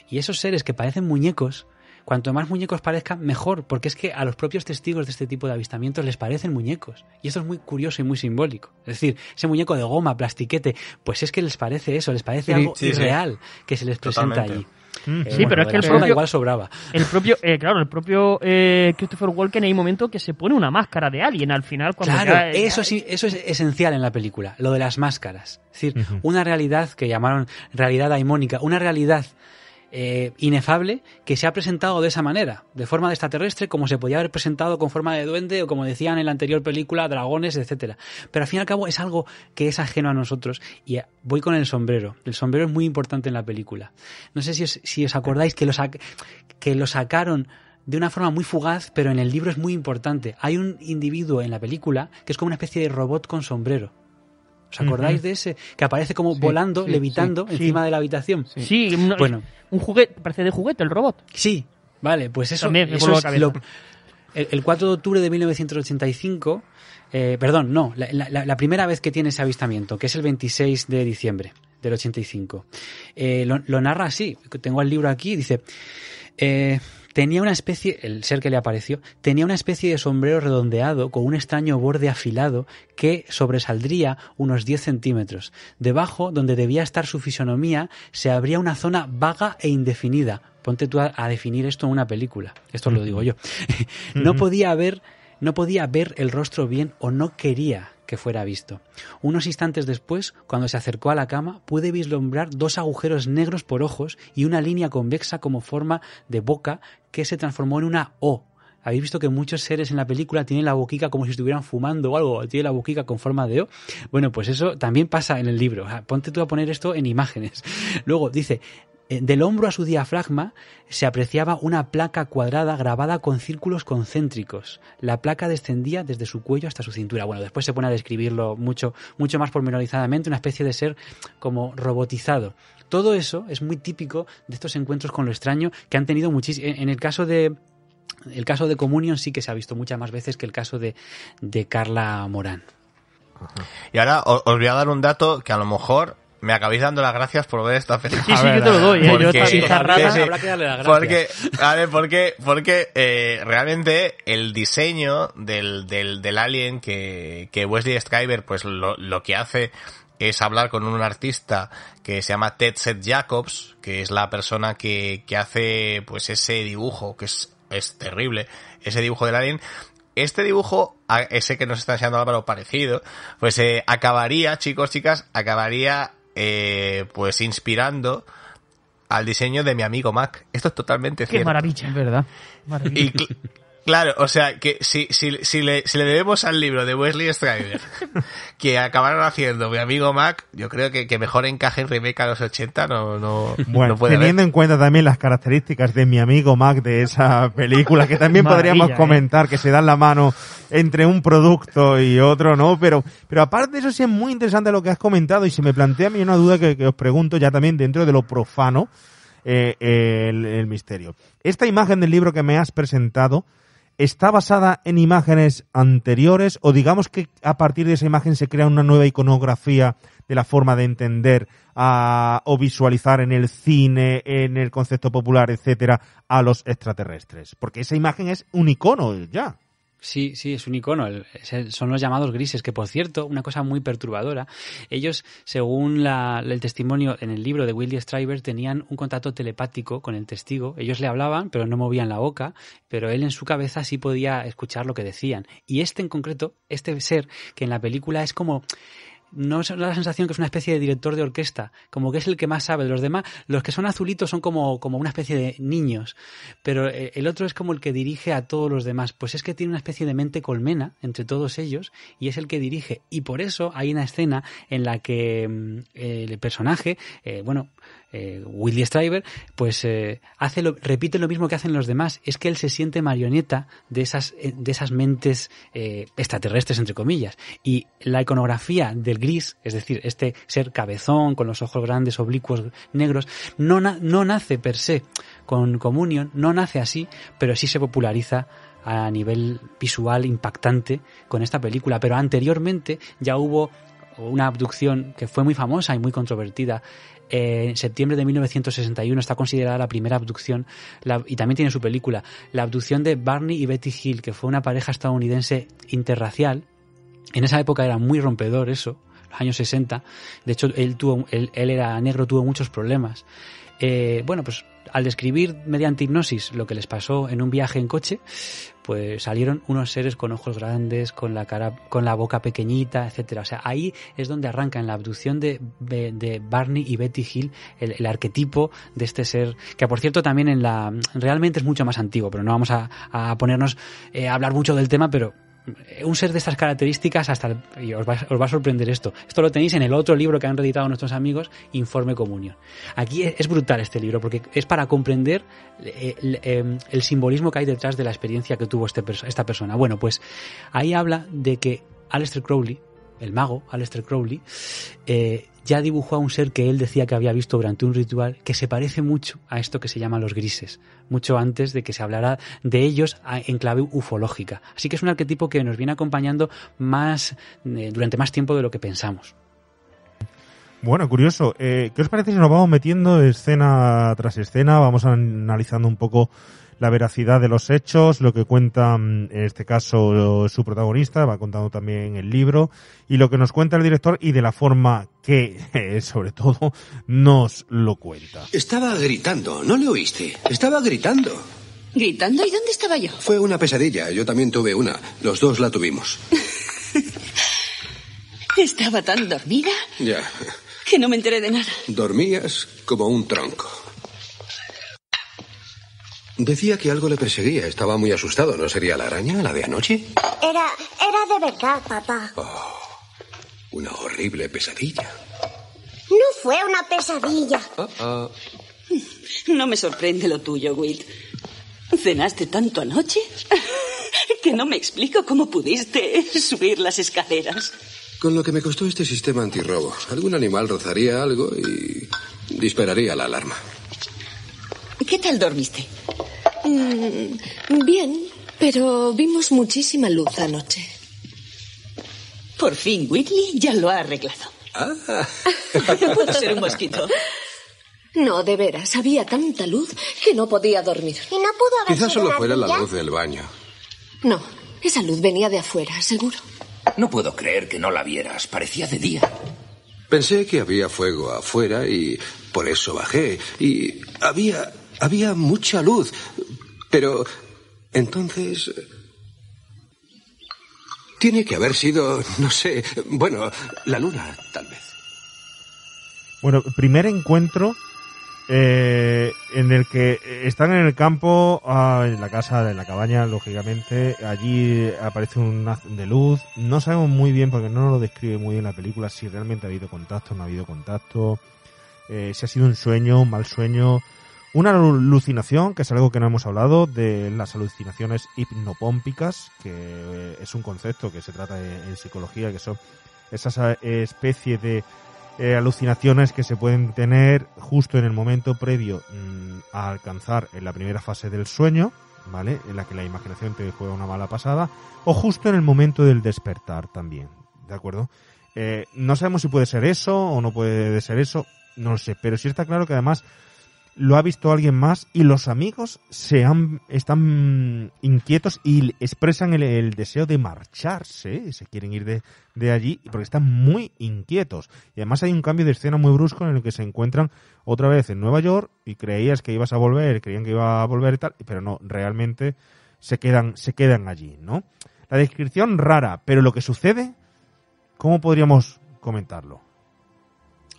Y esos seres que parecen muñecos, Cuanto más muñecos parezcan, mejor, porque es que a los propios testigos de este tipo de avistamientos les parecen muñecos. Y eso es muy curioso y muy simbólico. Es decir, ese muñeco de goma, plastiquete, pues es que les parece eso, les parece algo real irreal que se les presenta allí. Mm. Eh, sí, pero es que el propio, igual sobraba. El propio, eh, claro, el propio eh, Christopher Walken hay un momento que se pone una máscara de alguien al final. Cuando claro, eso sí, eso es esencial en la película, lo de las máscaras. Es decir, una realidad que llamaron realidad daimónica, una realidad eh, inefable que se ha presentado de esa manera, de forma de extraterrestre, como se podía haber presentado con forma de duende o como decían en la anterior película, dragones, etcétera. Pero al fin y al cabo es algo que es ajeno a nosotros y eh, voy con el sombrero. El sombrero es muy importante en la película. No sé si os, acordáis que lo sacaron de una forma muy fugaz, pero en el libro es muy importante. Hay un individuo en la película que es como una especie de robot con sombrero ¿Os acordáis de ese? Que aparece como volando, levitando encima de la habitación. Sí, bueno. un juguete, parece de juguete el robot. Sí, vale, pues eso, el, 4 de octubre de 1985, eh, perdón, no, la, primera vez que tiene ese avistamiento, que es el 26 de diciembre del 85. Eh, lo, narra así, tengo el libro aquí, dice... Eh, Tenía una especie, el ser que le apareció, tenía una especie de sombrero redondeado con un extraño borde afilado que sobresaldría unos 10 centímetros. Debajo, donde debía estar su fisonomía, se abría una zona vaga e indefinida. Ponte tú a, definir esto en una película. Esto lo digo yo. no podía ver, no podía ver el rostro bien o no quería que fuera visto. Unos instantes después, cuando se acercó a la cama, pude vislumbrar dos agujeros negros por ojos y una línea convexa como forma de boca que se transformó en una O. Habéis visto que muchos seres en la película tienen la boquica como si estuvieran fumando o algo, tiene la boquica con forma de O. Bueno, pues eso también pasa en el libro. Ah, ponte tú a poner esto en imágenes. Luego dice, eh, del hombro a su diafragma se apreciaba una placa cuadrada grabada con círculos concéntricos. La placa descendía desde su cuello hasta su cintura. Bueno, después se pone a describirlo mucho, mucho más pormenorizadamente, una especie de ser como robotizado. Todo eso es muy típico de estos encuentros con lo extraño que han tenido muchísimo. En el caso de. El caso de Communion sí que se ha visto muchas más veces que el caso de, de Carla Morán. Y ahora os voy a dar un dato que a lo mejor me acabéis dando las gracias por ver esta película. Sí, sí, yo te lo doy. ¿eh? yo te habrá que darle las gracias. Porque, ver, porque, porque eh, realmente el diseño del, del, del alien que, que Wesley Skyber, pues lo, lo que hace es hablar con un artista que se llama Ted Seth Jacobs, que es la persona que, que hace pues ese dibujo, que es, es terrible, ese dibujo del alien, este dibujo, ese que nos está enseñando Álvaro parecido, pues eh, acabaría, chicos, chicas, acabaría eh, pues inspirando al diseño de mi amigo Mac. Esto es totalmente cierto. Qué maravilla, ¿verdad? Claro, o sea, que si, si, le, si le debemos al libro de Wesley Strider que acabaron haciendo mi amigo Mac, yo creo que, que mejor encaje en remake a los 80 no, no, bueno, Teniendo en cuenta también las características de mi amigo Mac de esa película, que también podríamos ¿eh? comentar que se dan la mano entre un producto y otro, ¿no? Pero, pero aparte de eso sí es muy interesante lo que has comentado y se me plantea a mí una duda que, os pregunto ya también dentro de lo profano, eh, el misterio. Esta imagen del libro que me has presentado, está basada en imágenes anteriores o digamos que a partir de esa imagen se crea una nueva iconografía de la forma de entender ah, o visualizar en el cine, en el concepto popular, etcétera, a los extraterrestres? Porque esa imagen es un icono ya. Sí, sí, es un icono. son los llamados grises, que por cierto, una cosa muy perturbadora. Ellos, según el testimonio en el libro de Willy Stryber, tenían un contacto telepático con el testigo. Ellos le hablaban, pero no movían la boca, pero él en su cabeza sí podía escuchar lo que decían. Y este en concreto, este ser, que en la película es como no es la sensación que es una especie de director de orquesta, como que es el que más sabe de los demás. Los que son azulitos son como, una especie de niños, pero eh, el otro es como el que dirige a todos los demás. Pues es que tiene una especie de mente colmena entre todos ellos y es el que dirige. Y por eso hay una escena en la que mm, el personaje, eh, bueno, ...Willie eh, Willy pues eh, hace lo, repite lo mismo que hacen los demás. Es que él se siente marioneta de esas, eh, de esas mentes extraterrestres, entre comillas. Y la iconografía del gris, es decir, este ser cabezón con los ojos grandes, oblicuos, negros, no, na, no nace per se con Communion, no nace así, pero sí se populariza a nivel visual impactante con esta película. Pero anteriormente ya hubo una abducción que fue muy famosa y muy controvertida eh, en septiembre de 1961 está considerada la primera abducción, y también tiene su película, la abducción de Barney y Betty Hill, que fue una pareja estadounidense interracial. En esa época era muy rompedor eso, los años 60. De hecho, él, tuvo, era negro, tuvo muchos problemas. Eh, bueno, pues al describir mediante hipnosis lo que les pasó en un viaje en coche, pues salieron unos seres con ojos grandes, con la cara, con la boca pequeñita, etcétera. O sea, ahí es donde arranca en la abducción de, Barney y Betty Hill el, arquetipo de este ser, que por cierto también en la realmente es mucho más antiguo, pero no vamos a, ponernos eh, a hablar mucho del tema, pero eh, un ser de estas características hasta os va, va, a sorprender esto. Esto lo tenéis en el otro libro que han reeditado nuestros amigos, Informe Comunión. Aquí es, brutal este libro porque es para comprender eh, em, el, simbolismo que hay detrás de la experiencia que tuvo este, esta persona. Bueno, pues ahí habla de que Aleister Crowley, el mago, Aleister Crowley, eh, ya dibujó a un ser que él decía que había visto durante un ritual que se parece mucho a esto que se llama los grises, mucho antes de que se hablara de ellos en clave ufológica. Así que es un arquetipo que nos viene acompañando más eh, durante más tiempo de lo que pensamos. Bueno, curioso. Eh, ¿Qué os parece si nos vamos metiendo escena tras escena? Vamos analizando un poco la veracidad de los hechos, lo que cuenta mm, en este caso su protagonista, va contando también el libro y lo que nos cuenta el director y de la forma que, eh, sobre todo, nos lo cuenta. Estaba gritando, ¿no le oíste? Estaba gritando. ¿Gritando? ¿Y dónde estaba yo? Fue una pesadilla, yo también tuve una, los dos la tuvimos. estaba tan dormida. Ya. Que no me enteré de nada. Dormías como un tronco. Decía que algo le perseguía. Estaba muy asustado. ¿No sería la araña, la de anoche? Era, era de verdad, papá. Oh, una horrible pesadilla. No fue una pesadilla. No me sorprende lo tuyo, Will. ¿Cenaste tanto anoche? que no me explico cómo pudiste subir las escaleras. Con lo que me costó este sistema antirrobo, algún animal rozaría algo y dispararía la alarma. ¿Qué tal dormiste? Mm, bien, pero vimos muchísima luz anoche. Por fin, Whitley ya lo ha arreglado. Ah. Puedo ser un mosquito. No, de veras, había tanta luz que no podía dormir. ¿Y no pudo haber Quizás solo fuera la luz del baño. No, esa luz venía de afuera, seguro. No puedo creer que no la vieras. Parecía de día. Pensé que había fuego afuera y por eso bajé. Y había había mucha luz, pero entonces... Tiene que haber sido, no sé, bueno, la luna, tal vez. Bueno, primer encuentro eh, en el que están en el campo, ah, en la casa, en la cabaña, lógicamente. Allí aparece un haz de luz. No sabemos muy bien, porque no nos lo describe muy bien la película, si realmente ha habido contacto, no ha habido contacto. Eh, si ha sido un sueño, un mal sueño, una alucinación, que es algo que no hemos hablado, de las alucinaciones hipnopómpicas, que es un concepto que se trata en psicología, que son esas eh, especie de eh, alucinaciones que se pueden tener justo en el momento previo mm, a alcanzar en la primera fase del sueño, ¿vale? En la que la imaginación te juega una mala pasada, o justo en el momento del despertar también, ¿de acuerdo? Eh, no sabemos si puede ser eso o no puede ser eso, no lo sé, pero sí está claro que además lo ha visto alguien más y los amigos se han, están inquietos y expresan el, deseo de marcharse, se quieren ir de, allí porque están muy inquietos. Y además hay un cambio de escena muy brusco en el que se encuentran otra vez en Nueva York y creías que ibas a volver, creían que iba a volver y tal, pero no, realmente se quedan, se quedan allí, ¿no? La descripción rara, pero lo que sucede, ¿cómo podríamos comentarlo?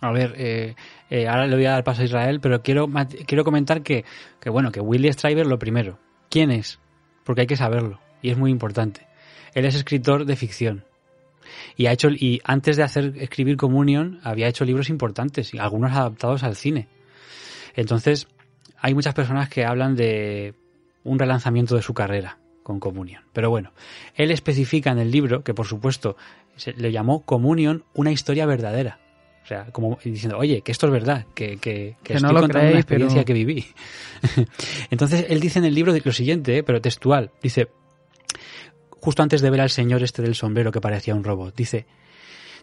A ver, eh, eh, ahora le voy a dar paso a Israel, pero quiero, quiero comentar que, que, bueno, que Willy Stryver, lo primero. ¿Quién es? Porque hay que saberlo, y es muy importante. Él es escritor de ficción. Y, ha hecho, y antes de hacer escribir Communion, había hecho libros importantes, y algunos adaptados al cine. Entonces, hay muchas personas que hablan de un relanzamiento de su carrera con Communion. Pero bueno, él especifica en el libro, que por supuesto le llamó Communion una historia verdadera o sea, como diciendo, oye, que esto es verdad, que, estoy lo contando creéis, experiencia que viví. Entonces, él dice en el libro lo siguiente, eh, pero textual. Dice, justo antes de ver al señor este del sombrero que parecía un robot, dice,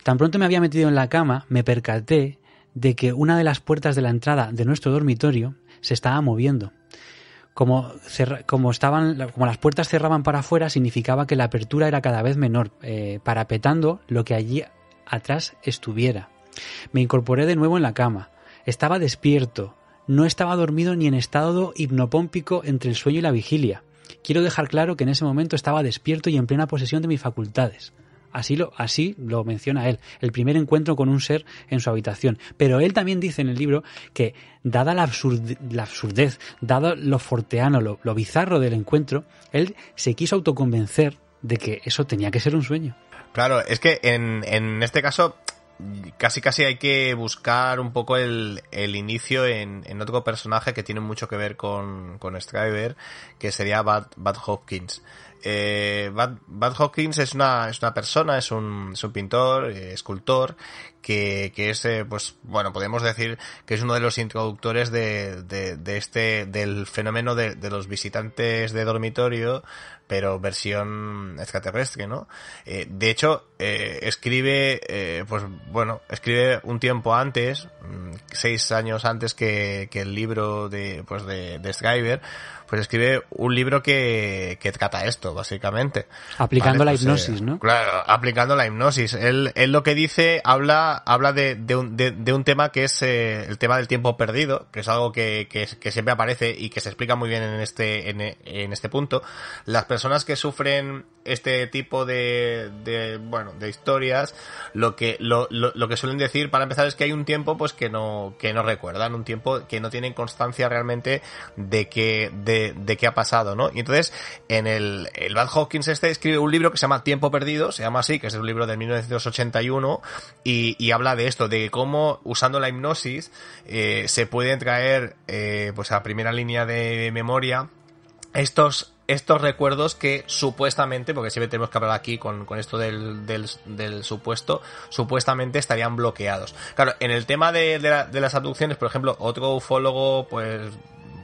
tan pronto me había metido en la cama, me percaté de que una de las puertas de la entrada de nuestro dormitorio se estaba moviendo. Como, como, como las puertas cerraban para afuera, significaba que la apertura era cada vez menor, eh, parapetando lo que allí atrás estuviera. Me incorporé de nuevo en la cama. Estaba despierto. No estaba dormido ni en estado hipnopómpico entre el sueño y la vigilia. Quiero dejar claro que en ese momento estaba despierto y en plena posesión de mis facultades. Así lo, así lo menciona él, el primer encuentro con un ser en su habitación. Pero él también dice en el libro que, dada la, absurdez, dado lo forteano, lo, bizarro del encuentro, él se quiso autoconvencer de que eso tenía que ser un sueño. Claro, es que en este caso casi casi hay que buscar un poco el, inicio en, en, otro personaje que tiene mucho que ver con, con que sería Bad, Hopkins. Eh, Bad, Bad, Hopkins es una, es una persona, es un, es un pintor, eh, escultor, que, que es, pues, bueno, podemos decir que es uno de los introductores de, de, de este, del fenómeno de, de, los visitantes de dormitorio, pero versión extraterrestre, ¿no? Eh, de hecho, eh, escribe, eh, pues, bueno, escribe un tiempo antes, mm, seis años antes que, que el libro de, pues, de, de pues escribe un libro que, que trata esto, básicamente. Aplicando la pues, hipnosis, ¿no? Claro, aplicando la hipnosis. Él, él lo que dice habla habla de, un, tema que es eh, el tema del tiempo perdido, que es algo que, siempre aparece y que se explica muy bien en este, en, este punto. Las personas que sufren este tipo de, bueno de historias lo que lo, que suelen decir para empezar es que hay un tiempo pues que no que no recuerdan un tiempo que no tienen constancia realmente de que de, qué ha pasado no y entonces en el Bad Hawkins este escribe un libro que se llama Tiempo perdido se llama así que es un libro de 1981 y, y habla de esto, de cómo usando la hipnosis eh, se pueden traer eh, pues a primera línea de memoria estos, estos recuerdos que supuestamente, porque siempre tenemos que hablar aquí con, esto del, supuesto, supuestamente estarían bloqueados. Claro, en el tema de, las abducciones, por ejemplo, otro ufólogo, pues,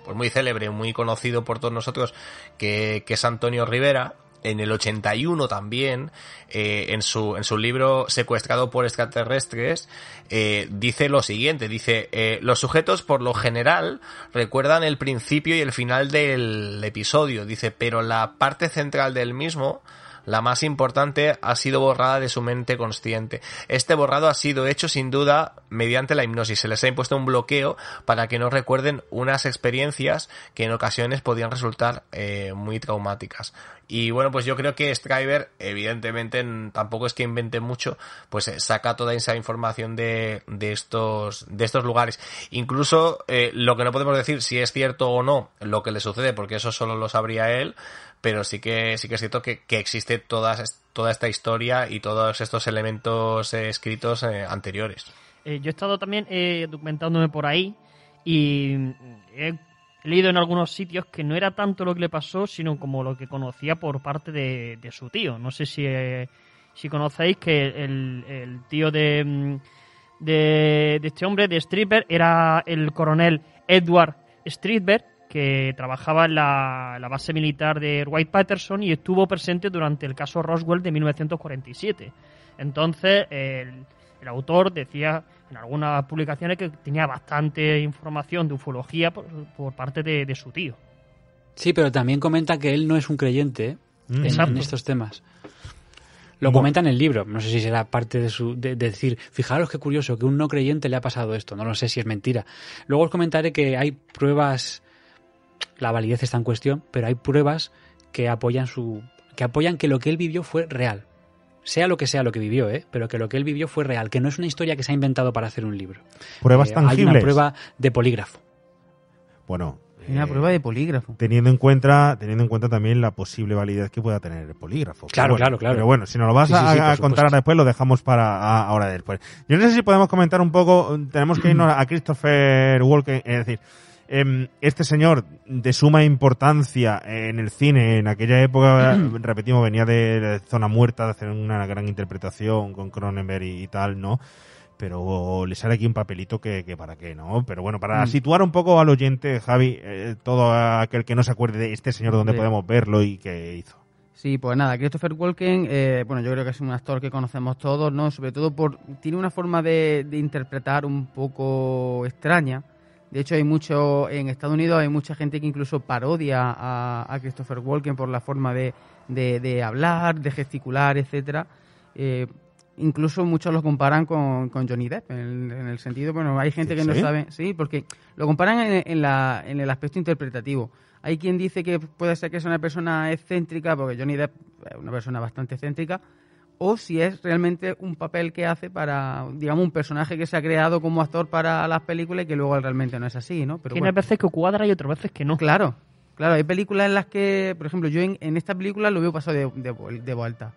pues, muy célebre, muy conocido por todos nosotros, que es Antonio Rivera, en el 81 también, eh, en, su, en su libro Secuestrado por extraterrestres, eh, dice lo siguiente, dice, eh, los sujetos por lo general recuerdan el principio y el final del episodio, dice, pero la parte central del mismo la más importante ha sido borrada de su mente consciente. Este borrado ha sido hecho sin duda mediante la hipnosis. Se les ha impuesto un bloqueo para que no recuerden unas experiencias que en ocasiones podían resultar eh, muy traumáticas. Y bueno, pues yo creo que stryver evidentemente, tampoco es que invente mucho, pues eh, saca toda esa información de, de estos, de estos lugares. Incluso eh, lo que no podemos decir si es cierto o no lo que le sucede, porque eso solo lo sabría él, pero sí que, sí que es cierto que, existe toda, esta historia y todos estos elementos eh, escritos eh, anteriores. Eh, yo he estado también documentándome por ahí y mm, he leído en algunos sitios que no era tanto lo que le pasó, sino como lo que conocía por parte de, su tío. No sé si, si conocéis que el, tío mm, de, de, este hombre, de Stripper, era el coronel Edward Stripper que trabajaba en la, base militar de White Patterson y estuvo presente durante el caso Roswell de 1947. Entonces, el, autor decía en algunas publicaciones que tenía bastante información de ufología por, parte de, su tío. Sí, pero también comenta que él no es un creyente en, estos temas. Lo comenta en el libro. No sé si será parte de su. decir, fijaros qué curioso que un no creyente le ha pasado esto. No lo sé si es mentira. Luego os comentaré que hay pruebas la validez está en cuestión, pero hay pruebas que apoyan su que apoyan que lo que él vivió fue real. Sea lo que sea lo que vivió, ¿eh? pero que lo que él vivió fue real, que no es una historia que se ha inventado para hacer un libro. Pruebas tangibles. Eh, hay una prueba de polígrafo. Bueno, una eh, prueba de polígrafo. Teniendo en cuenta, teniendo en cuenta también la posible validez que pueda tener el polígrafo. Claro, claro, claro. Pero bueno, si nos lo vas a, contar ahora después, lo dejamos para ahora después. Yo no sé si podemos comentar un poco, tenemos que irnos a Christopher Walken, es decir, Em, este señor de suma importancia en el cine en aquella época, repetimos, venía de Zona Muerta, de hacer una gran interpretación con Cronenberg y, tal, ¿no? Pero le sale aquí un papelito que, para qué, ¿no? Pero bueno, para mm. situar un poco al oyente, Javi, eh, todo aquel que no se acuerde de este señor, donde podemos verlo y qué hizo. Sí, pues nada, Christopher Walken, eh, bueno, yo creo que es un actor que conocemos todos, ¿no? Sobre todo por. tiene una forma de, de interpretar un poco extraña de hecho, hay mucho en Estados Unidos hay mucha gente que incluso parodia a, Christopher Walken por la forma de, de, hablar, de gesticular, etcétera. Eh, incluso muchos lo comparan con, Johnny Depp, en el, sentido, bueno, hay gente que no sabe, sí, porque lo comparan en, la, en el aspecto interpretativo. Hay quien dice que puede ser que sea una persona excéntrica, porque Johnny Depp es una persona bastante excéntrica, o si es realmente un papel que hace para, digamos, un personaje que se ha creado como actor para las películas y que luego realmente no es así, ¿no? Pero Tiene veces que cuadra y otras veces que no. Claro, claro. Hay películas en las que, por ejemplo, yo en, esta película lo veo pasado de, vuelta.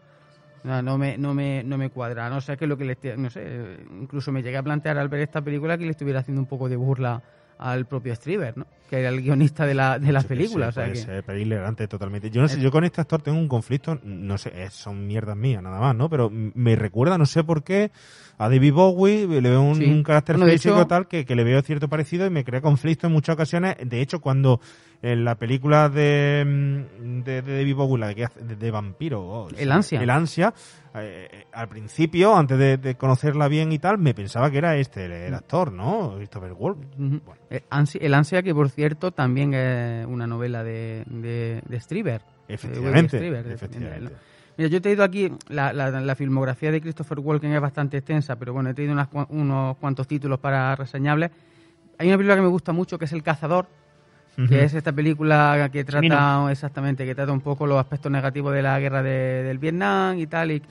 No, me, no, me, no me cuadra. No o sé sea, que lo que le no sé, incluso me llegué a plantear al ver esta película que le estuviera haciendo un poco de burla al propio Striver, ¿no? que era el guionista de, las películas. o totalmente. Yo no sé, eh. yo con este actor tengo un conflicto, no sé, son mierdas mías nada más, ¿no? Pero me recuerda, no sé por qué, a David Bowie, le veo un, carácter físico tal que, le veo cierto parecido y me crea conflicto en muchas ocasiones. De hecho, cuando en la película de, mm, de, David Bowie, la de, vampiro, oh, el ansia. El ansia, eh, al principio, antes de, conocerla bien y tal, me pensaba que era este el, mm. actor, ¿no? Christopher Wolf. Eh, el ansia que por cierto también es eh, una novela de, de, de eh, Efectivamente. De Mira, yo he traído aquí, la, la, filmografía de Christopher Walken es bastante extensa, pero bueno, he traído unos cuantos títulos para reseñables. Hay una película que me gusta mucho, que es El Cazador, que es esta película que trata, exactamente, que trata un poco los aspectos negativos de la guerra de, del Vietnam y tal, y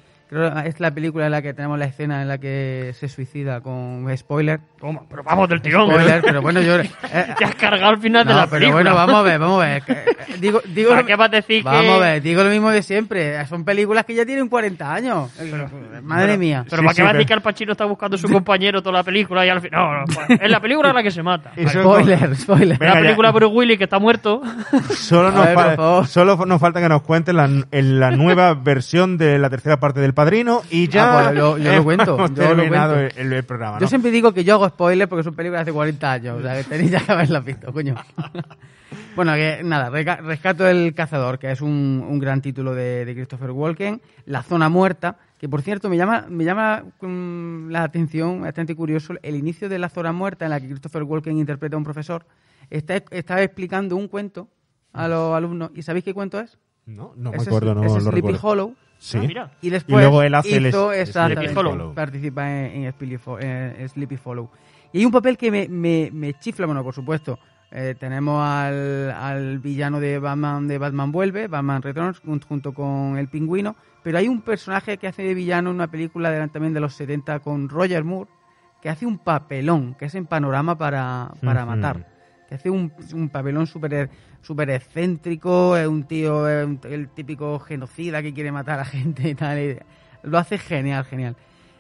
es la película en la que tenemos la escena en la que se suicida con spoiler. Toma, pero vamos del tirón. Spoiler, ¿eh? pero bueno, yo. Te has eh, eh, cargado el final de la pero película. Pero bueno, vamos a ver, vamos a ver. digo, digo, ¿Para qué vas a decir Vamos a ver, digo lo mismo de siempre. Son películas que ya tienen 40 años. Madre mía. Pero ¿para qué vas a decir que Al Pacino está buscando a su compañero toda la película y al final. No, no, pues, es la película en la que se mata. Spoiler, spoiler. La película Bruce Willis que está muerto. Solo, nos, solo nos falta que nos cuenten la, la nueva versión de la tercera parte del y ah, ya. Pues yo, lo cuento. yo lo Yo siempre digo que yo hago spoilers porque son películas de hace 40 años. O sea, tenéis ya que visto, coño. bueno, que nada, Rescato el Cazador, que es un, gran título de, Christopher Walken. La Zona Muerta, que por cierto me llama, me llama mm, la atención, bastante curioso, el inicio de La Zona Muerta, en la que Christopher Walken interpreta a un profesor, está, está explicando un cuento a los alumnos. ¿Y sabéis qué cuento es? No, no me acuerdo, no es Sleepy Hollow Sí. Ah, y luego él hace el, Participa en, Sleepy Follow. Y hay un papel que me, chifla, bueno, por supuesto. Eh, tenemos al, villano de Batman de Batman Vuelve, Batman Returns, junto con el pingüino. Pero hay un personaje que hace de villano en una película de, también de los 70 con Roger Moore, que hace un papelón, que es en panorama para, para matar hace un, papelón súper super excéntrico, es un tío, el típico genocida que quiere matar a gente y tal. lo hace genial, genial.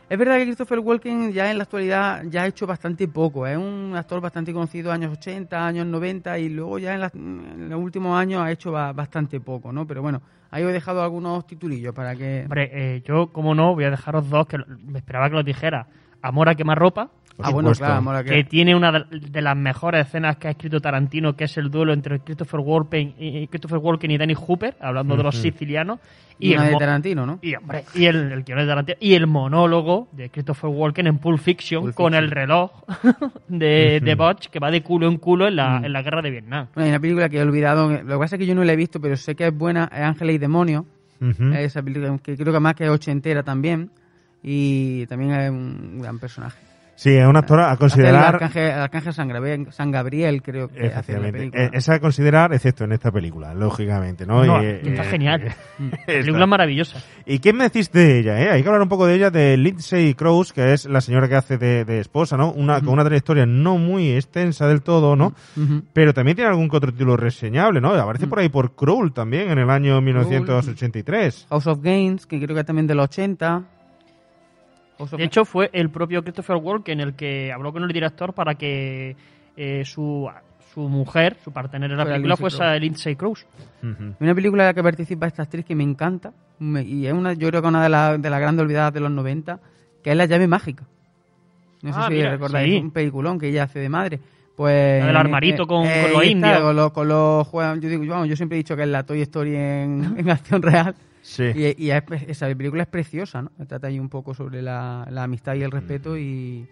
Es verdad que Christopher Walken ya en la actualidad ya ha hecho bastante poco. Es un actor bastante conocido años 80, años 90 y luego ya en, los últimos años ha hecho bastante poco, ¿no? Pero bueno, ahí os he dejado algunos titulillos para que... Hombre, eh, yo como no voy a dejaros dos que me esperaba que los dijera. Amor a quemar ropa, Ah, que... tiene una de las mejores escenas que ha escrito Tarantino, que es el duelo entre Christopher Walken, y, Christopher Walken y Danny Hooper, hablando de los sicilianos. Y, el de Tarantino, ¿no? Y, el, y el monólogo de Christopher Walken en Pulp Fiction, con el reloj de, que va de culo en culo en la, mm. en la guerra de Vietnam. hay una película que he olvidado, lo que pasa es que yo no la he visto, pero sé que es buena, es Ángeles y Demonios, esa película que creo que más que es ochentera también, y también es un gran personaje. Sí, es una actora a considerar. El Arcángel San, Gabriel, San Gabriel, creo que. Hace eh, a considerar, excepto en esta película, lógicamente, ¿no? y, eh, está eh, genial. película maravillosa. ¿Y qué me decís de ella? Hay que hablar un poco de ella, de Lindsay Crouse, que es la señora que hace de, esposa, ¿no? Una, Con una trayectoria no muy extensa del todo, ¿no? Pero también tiene algún otro título reseñable, ¿no? Aparece mm. por ahí por Cruel también en el año 1983. House of Games, que creo que también del 80. De hecho, fue el propio Christopher Walken el que habló con el director para que eh, su, mujer, su partener en la película, fuese Lindsay Cruz. Una película en la que participa esta actriz que me encanta, y es una, yo creo que una de, de las grandes olvidadas de los 90, que es La llave mágica. No sé ah, si recordáis, un peliculón que ella hace de madre. Pues, el armarito con, eh, eh, los indios. yo, siempre he dicho que es la Toy Story en acción real. Y, esa película es preciosa, ¿no? Trata ahí un poco sobre la, amistad y el respeto mm. y,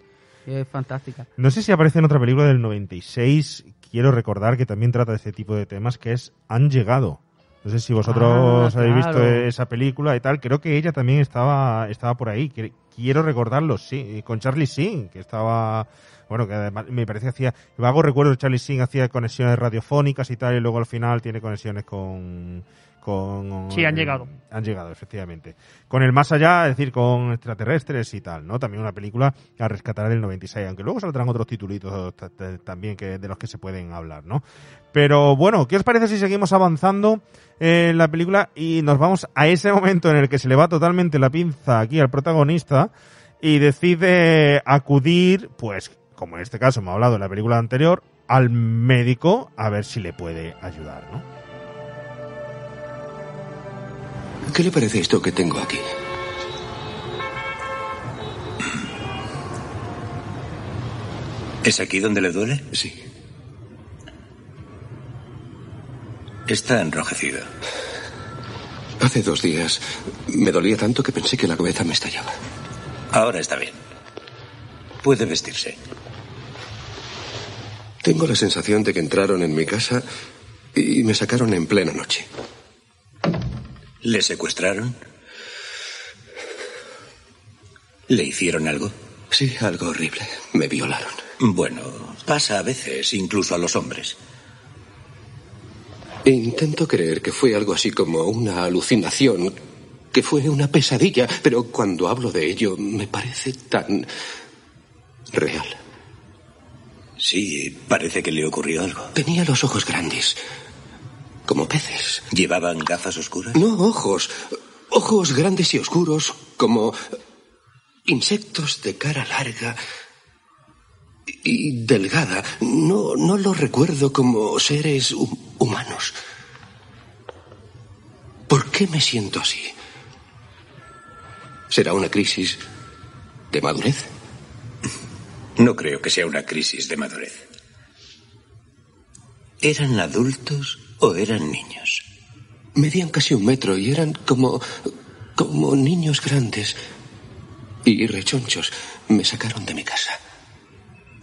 es fantástica. No sé si aparece en otra película del 96, quiero recordar que también trata de este tipo de temas, que es Han llegado. No sé si vosotros ah, habéis visto esa película y tal. Creo que ella también estaba, estaba por ahí. Quiero recordarlo, sí. Eh, con Charlie Singh, que estaba. Bueno, que además me parece que hacía. Vago recuerdo Charlie Singh hacía conexiones radiofónicas y tal, y luego al final tiene conexiones con con... Sí, han llegado. Han llegado, efectivamente. Con el más allá, es decir, con extraterrestres y tal, ¿no? También una película a rescatar el 96, aunque luego saldrán otros titulitos también que, de los que se pueden hablar, ¿no? Pero bueno, ¿qué os parece si seguimos avanzando en la película y nos vamos a ese momento en el que se le va totalmente la pinza aquí al protagonista y decide acudir, pues, como en este caso me ha hablado en la película anterior, al médico a ver si le puede ayudar, ¿no? ¿Qué le parece esto que tengo aquí? ¿Es aquí donde le duele? Sí. Está enrojecido. Hace dos días me dolía tanto que pensé que la cabeza me estallaba. Ahora está bien. Puede vestirse. Tengo la sensación de que entraron en mi casa y me sacaron en plena noche. ¿Le secuestraron? ¿Le hicieron algo? Sí, algo horrible. Me violaron. Bueno, pasa a veces, incluso a los hombres. Intento creer que fue algo así como una alucinación, que fue una pesadilla, pero cuando hablo de ello me parece tan real. Sí, parece que le ocurrió algo. Tenía los ojos grandes, como peces. ¿Llevaban gafas oscuras? No, ojos. Ojos grandes y oscuros, como insectos de cara larga y delgada. No, no los recuerdo como seres humanos. ¿Por qué me siento así? ¿Será una crisis de madurez? No creo que sea una crisis de madurez. Eran adultos o eran niños. Medían casi un metro y eran como. como niños grandes. Y rechonchos. Me sacaron de mi casa.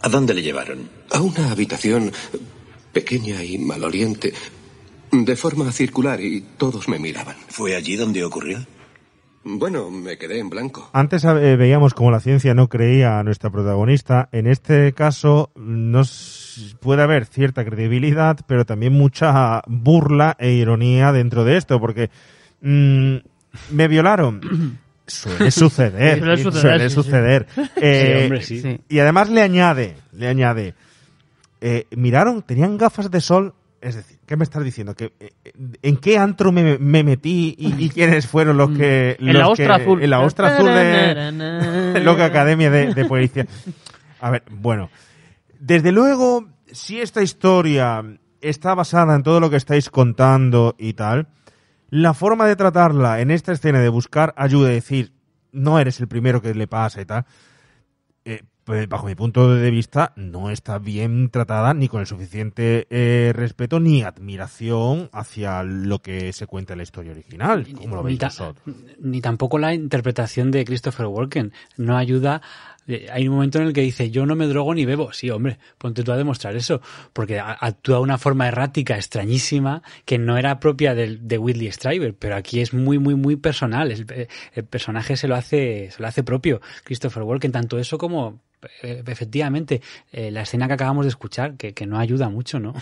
¿A dónde le llevaron? A una habitación pequeña y maloliente, de forma circular, y todos me miraban. ¿Fue allí donde ocurrió? Bueno, me quedé en blanco. Antes eh, veíamos como la ciencia no creía a nuestra protagonista. En este caso nos puede haber cierta credibilidad, pero también mucha burla e ironía dentro de esto, porque mm, me violaron. suele suceder, suele suceder. Eh, y además le añade, le añade, eh, miraron, tenían gafas de sol es decir, ¿qué me estás diciendo? Eh, eh, ¿En qué antro me, metí y, quiénes fueron los mm. que... Los en la Ostra Azul. En la Ostra Azul de... Loca Academia de, Policía. A ver, bueno. Desde luego, si esta historia está basada en todo lo que estáis contando y tal, la forma de tratarla en esta escena de buscar ayuda y decir, no eres el primero que le pasa y tal, eh, pues, bajo mi punto de vista, no está bien tratada ni con el suficiente eh, respeto ni admiración hacia lo que se cuenta en la historia original, como lo veis ni, Ni tampoco la interpretación de Christopher Walken no ayuda. Eh, hay un momento en el que dice, yo no me drogo ni bebo. Sí, hombre, ponte tú a demostrar eso, porque actúa de una forma errática, extrañísima, que no era propia de, de Whitley Stryver. pero aquí es muy, muy, muy personal. El, eh, el personaje se lo hace, se lo hace propio Christopher Walken, tanto eso como eh, efectivamente, eh, la escena que acabamos de escuchar, que, no ayuda mucho, ¿no?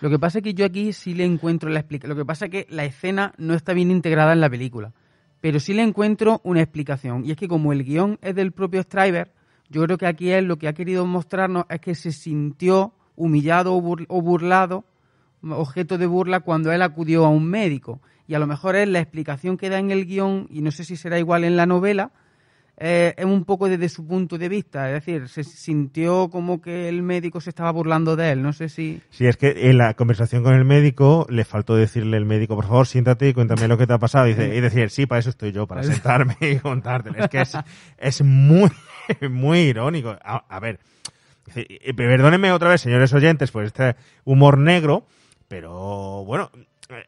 Lo que pasa es que yo aquí sí le encuentro la explicación. Lo que pasa es que la escena no está bien integrada en la película. Pero sí le encuentro una explicación. Y es que como el guión es del propio Striver, yo creo que aquí es lo que ha querido mostrarnos es que se sintió humillado o, o burlado, objeto de burla, cuando él acudió a un médico. Y a lo mejor es la explicación que da en el guión, y no sé si será igual en la novela, eh, un poco desde su punto de vista. Es decir, se sintió como que el médico se estaba burlando de él. No sé si. Sí, es que en la conversación con el médico le faltó decirle al médico, por favor, siéntate y cuéntame lo que te ha pasado. Y, decir, sí, para eso estoy yo, para sentarme y contártelo. Es que es, muy, muy irónico. A, a ver, perdónenme otra vez, señores oyentes, por este humor negro, pero bueno,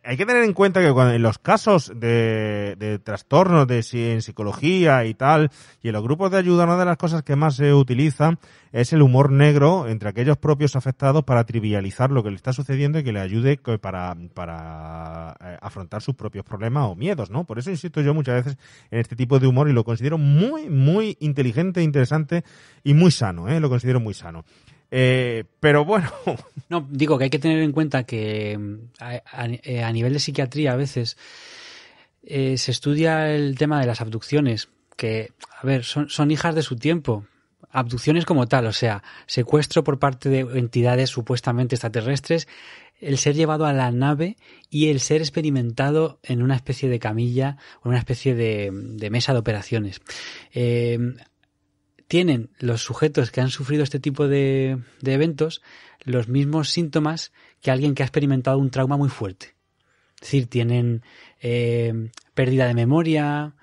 hay que tener en cuenta que en los casos de, trastornos de, en psicología y tal, y en los grupos de ayuda, una de las cosas que más se utiliza es el humor negro entre aquellos propios afectados para trivializar lo que le está sucediendo y que le ayude para, para eh, afrontar sus propios problemas o miedos, ¿no? Por eso insisto yo muchas veces en este tipo de humor y lo considero muy, muy inteligente, interesante y muy sano, ¿eh? Lo considero muy sano. Eh, pero bueno. No, digo que hay que tener en cuenta que mm, eh, a, nivel de psiquiatría a veces eh, se estudia el tema de las abducciones, que, a ver, son, hijas de su tiempo. Abducciones como tal, o sea, secuestro por parte de entidades supuestamente extraterrestres, el ser llevado a la nave y el ser experimentado en una especie de camilla o una especie de, mesa de operaciones tienen los sujetos que han sufrido este tipo de, de eventos los mismos síntomas que alguien que ha experimentado un trauma muy fuerte. Es decir, tienen eh, pérdida de memoria.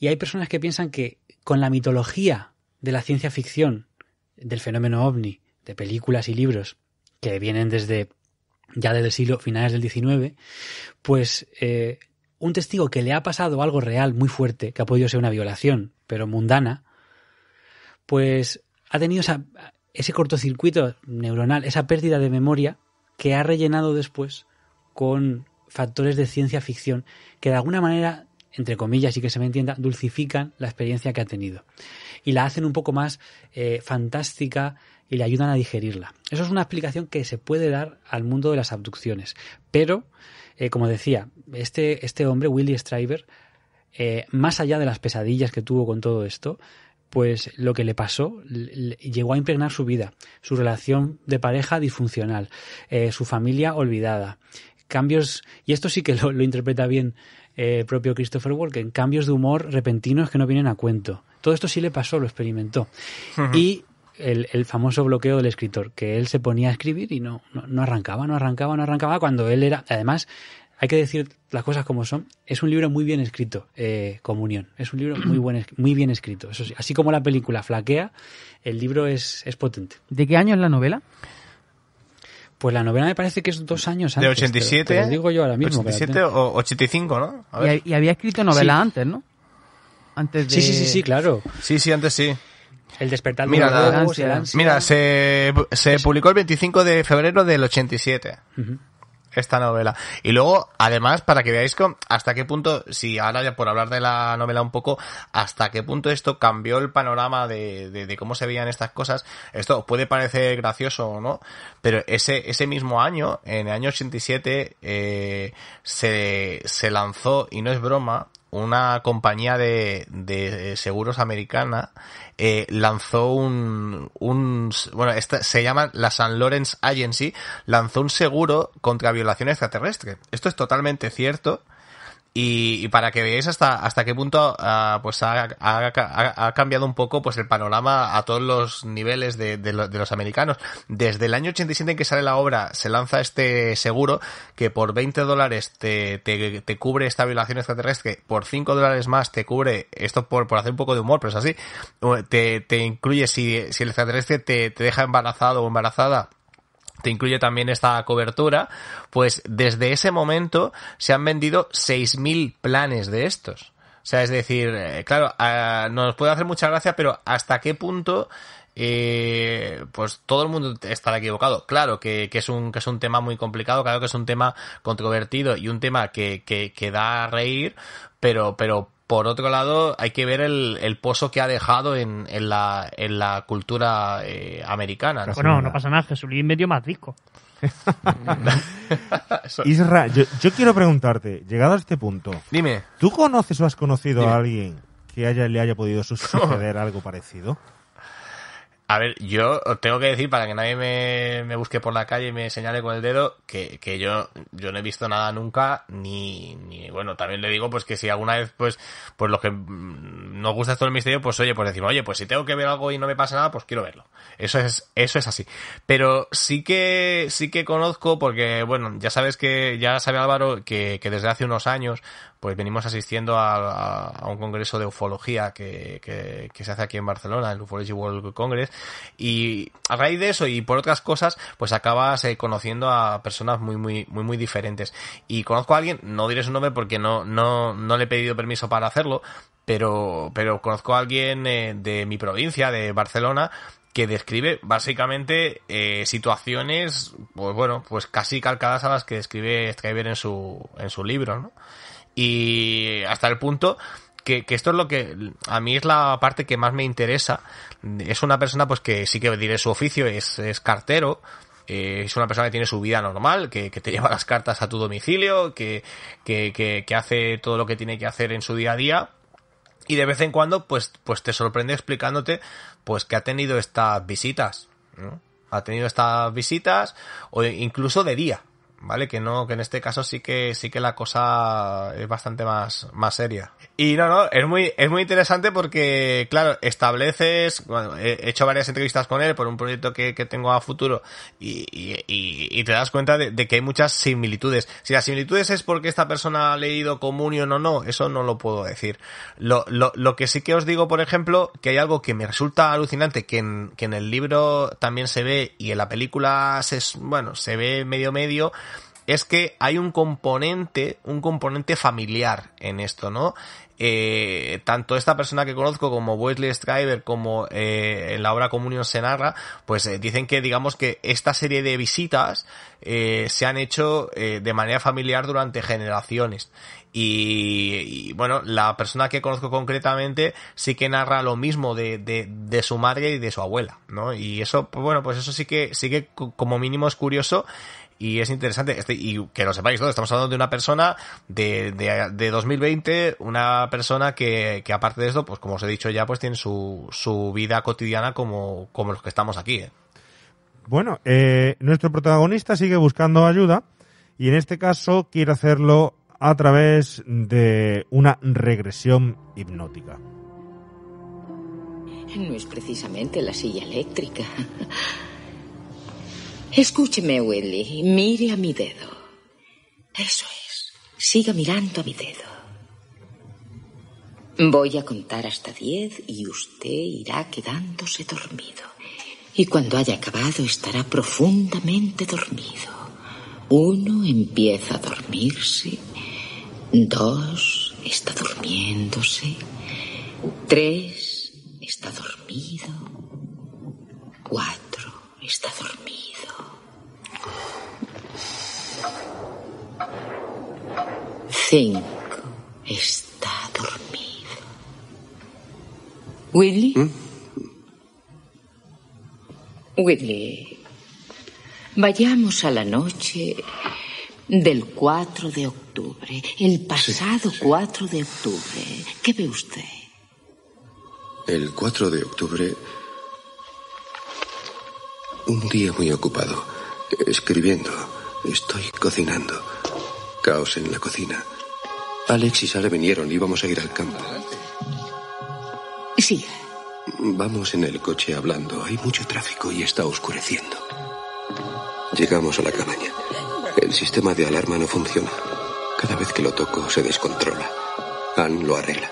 Y hay personas que piensan que con la mitología de la ciencia ficción, del fenómeno ovni, de películas y libros, que vienen desde ya desde el siglo finales del XIX, pues eh, un testigo que le ha pasado algo real muy fuerte, que ha podido ser una violación, pero mundana, pues ha tenido ese cortocircuito neuronal, esa pérdida de memoria que ha rellenado después con factores de ciencia ficción que de alguna manera, entre comillas y que se me entienda, dulcifican la experiencia que ha tenido y la hacen un poco más eh, fantástica y le ayudan a digerirla. Eso es una explicación que se puede dar al mundo de las abducciones, pero, eh, como decía, este, este hombre, Willy Stryber, eh, más allá de las pesadillas que tuvo con todo esto, pues lo que le pasó llegó a impregnar su vida, su relación de pareja disfuncional, eh, su familia olvidada, cambios, y esto sí que lo, interpreta bien eh, propio Christopher Walken, cambios de humor repentinos que no vienen a cuento. Todo esto sí le pasó, lo experimentó. Y el, famoso bloqueo del escritor, que él se ponía a escribir y no, no, no, arrancaba, no arrancaba, no arrancaba, cuando él era, además, hay que decir las cosas como son. Es un libro muy bien escrito, eh, Comunión. Es un libro muy, muy bien escrito. así como la película flaquea, el libro es, potente. ¿De qué año es la novela? Pues la novela me parece que es dos años antes. ¿De 87? Te digo yo ahora mismo. 87 o 85, ¿no? Y, había escrito novela antes, ¿no? Antes de... Sí, sí, sí, claro. Sí, sí, antes sí. El despertar mira, de la, Mira, se, publicó el 25 de febrero del 87. y esta novela. Y luego, además, para que veáis hasta qué punto, si ahora ya por hablar de la novela un poco, hasta qué punto esto cambió el panorama de, cómo se veían estas cosas. Esto puede parecer gracioso o no, pero ese, ese mismo año, en el año 87, eh, se, se lanzó, y no es broma, una compañía de, de eh, seguros americana eh, lanzó un, un bueno, esta, se llama la San Lawrence Agency, lanzó un seguro contra violación extraterrestre. Esto es totalmente cierto y, para que veáis hasta, hasta qué punto ah, pues ha, cambiado un poco pues el panorama a todos los niveles de, los americanos. Desde el año 87 en que sale la obra se lanza este seguro que por 20 dólares te, te, cubre esta violación extraterrestre, por 5 dólares más te cubre, esto por, por hacer un poco de humor, pero es así, te, incluye si, si el extraterrestre te, te deja embarazado o embarazada te incluye también esta cobertura, pues desde ese momento se han vendido 6.000 planes de estos. O sea, es decir, eh, claro, ah, nos puede hacer mucha gracia, pero ¿hasta qué punto eh, pues todo el mundo estará equivocado. Claro que, es un, que es un tema muy complicado, claro que es un tema controvertido y un tema que, que, da a reír, pero, pero por otro lado, hay que ver el, pozo que ha dejado en, la, cultura eh, americana. ¿no? no pasa nada, Jesulín medio más rico. Israel, yo, quiero preguntarte, llegado a este punto, dime, ¿tú conoces o has conocido a alguien que le haya podido suceder algo parecido? A ver, yo tengo que decir, para que nadie me, me busque por la calle y me señale con el dedo, que, que yo, yo no he visto nada nunca, ni, ni, bueno, también le digo, pues que si alguna vez, pues, pues lo que nos gusta todo el misterio, pues oye, pues decimos, oye, pues si tengo que ver algo y no me pasa nada, pues quiero verlo. Eso es, eso es así. Pero sí que, sí que conozco, porque, bueno, ya sabes que, ya sabe Álvaro, que, que desde hace unos años, pues venimos asistiendo a, un congreso de ufología que, se hace aquí en Barcelona, el Ufology World Congress, y a raíz de eso y por otras cosas, pues acabas eh, conociendo a personas muy, muy, muy, muy diferentes. Y conozco a alguien, no diré su nombre porque no, no, no le he pedido permiso para hacerlo, pero, pero conozco a alguien eh, de mi provincia, de Barcelona, que describe básicamente eh, situaciones, pues bueno, pues casi calcadas a las que describe Skyber en su, en su libro, ¿no? Y hasta el punto que, esto es lo que a mí es la parte que más me interesa. Es una persona pues que sí que diré su oficio, es, cartero, eh, es una persona que tiene su vida normal, que, que te lleva las cartas a tu domicilio, que, que, que hace todo lo que tiene que hacer en su día a día. Y de vez en cuando, pues, pues te sorprende explicándote, pues, que ha tenido estas visitas, Ha tenido estas visitas, o incluso de día, ¿vale? Que no, que en este caso sí que, sí que la cosa es bastante más, más seria. Y no, no, es muy, es muy interesante porque, claro, estableces, he hecho varias entrevistas con él por un proyecto que, tengo a futuro y, y, y te das cuenta de, que hay muchas similitudes. Si las similitudes es porque esta persona ha leído Comunión o no, eso no lo puedo decir. Lo, lo, lo que sí que os digo, por ejemplo, que hay algo que me resulta alucinante, que en, que en el libro también se ve y en la película se, bueno, se ve medio medio, es que hay un componente, un componente familiar en esto, ¿no? Eh, tanto esta persona que conozco como Wesley Stryver como en eh, la obra Comunión se narra, pues eh, dicen que digamos que esta serie de visitas se han hecho de manera familiar durante generaciones. Y, bueno, la persona que conozco concretamente sí que narra lo mismo de, su madre y de su abuela, ¿no? Y eso, pues, bueno, pues eso sí que, sí que como mínimo es curioso y es interesante, este, y que lo sepáis estamos hablando de una persona de, de, 2020, una persona que, aparte de esto, pues como os he dicho ya, pues tiene su, su vida cotidiana como, como los que estamos aquí. ¿eh? Bueno, eh, nuestro protagonista sigue buscando ayuda y en este caso quiere hacerlo a través de una regresión hipnótica. No es precisamente la silla eléctrica. Escúcheme, Willy. Mire a mi dedo. Eso es. Siga mirando a mi dedo. Voy a contar hasta diez y usted irá quedándose dormido. Y cuando haya acabado estará profundamente dormido. Uno empieza a dormirse. Dos está durmiéndose. Tres está dormido. Cuatro está dormido. Cinco. Está dormido. ¿Willy? ¿Mm? ¿Willy? vayamos a la noche del 4 de octubre, el pasado 4 de octubre. ¿Qué ve usted? El 4 de octubre, un día muy ocupado escribiendo. Estoy cocinando. Caos en la cocina. Alex y Sara vinieron y vamos a ir al campo. Sí. Vamos en el coche hablando. Hay mucho tráfico y está oscureciendo. Llegamos a la cabaña. El sistema de alarma no funciona. Cada vez que lo toco se descontrola. Ann lo arregla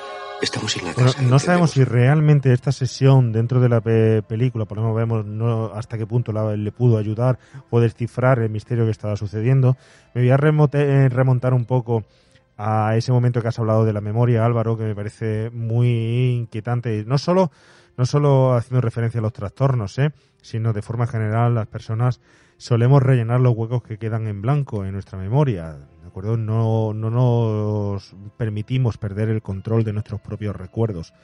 no sabemos si realmente esta sesión dentro de la película, por lo menos vemos no, hasta qué punto la, le pudo ayudar o descifrar el misterio que estaba sucediendo. Me voy a eh, remontar un poco a ese momento que has hablado de la memoria, Álvaro, que me parece muy inquietante. No solo, no solo haciendo referencia a los trastornos, ¿eh? sino de forma general las personas solemos rellenar los huecos que quedan en blanco en nuestra memoria. ¿De acuerdo? No, no nos permitimos perder el control de nuestros propios recuerdos.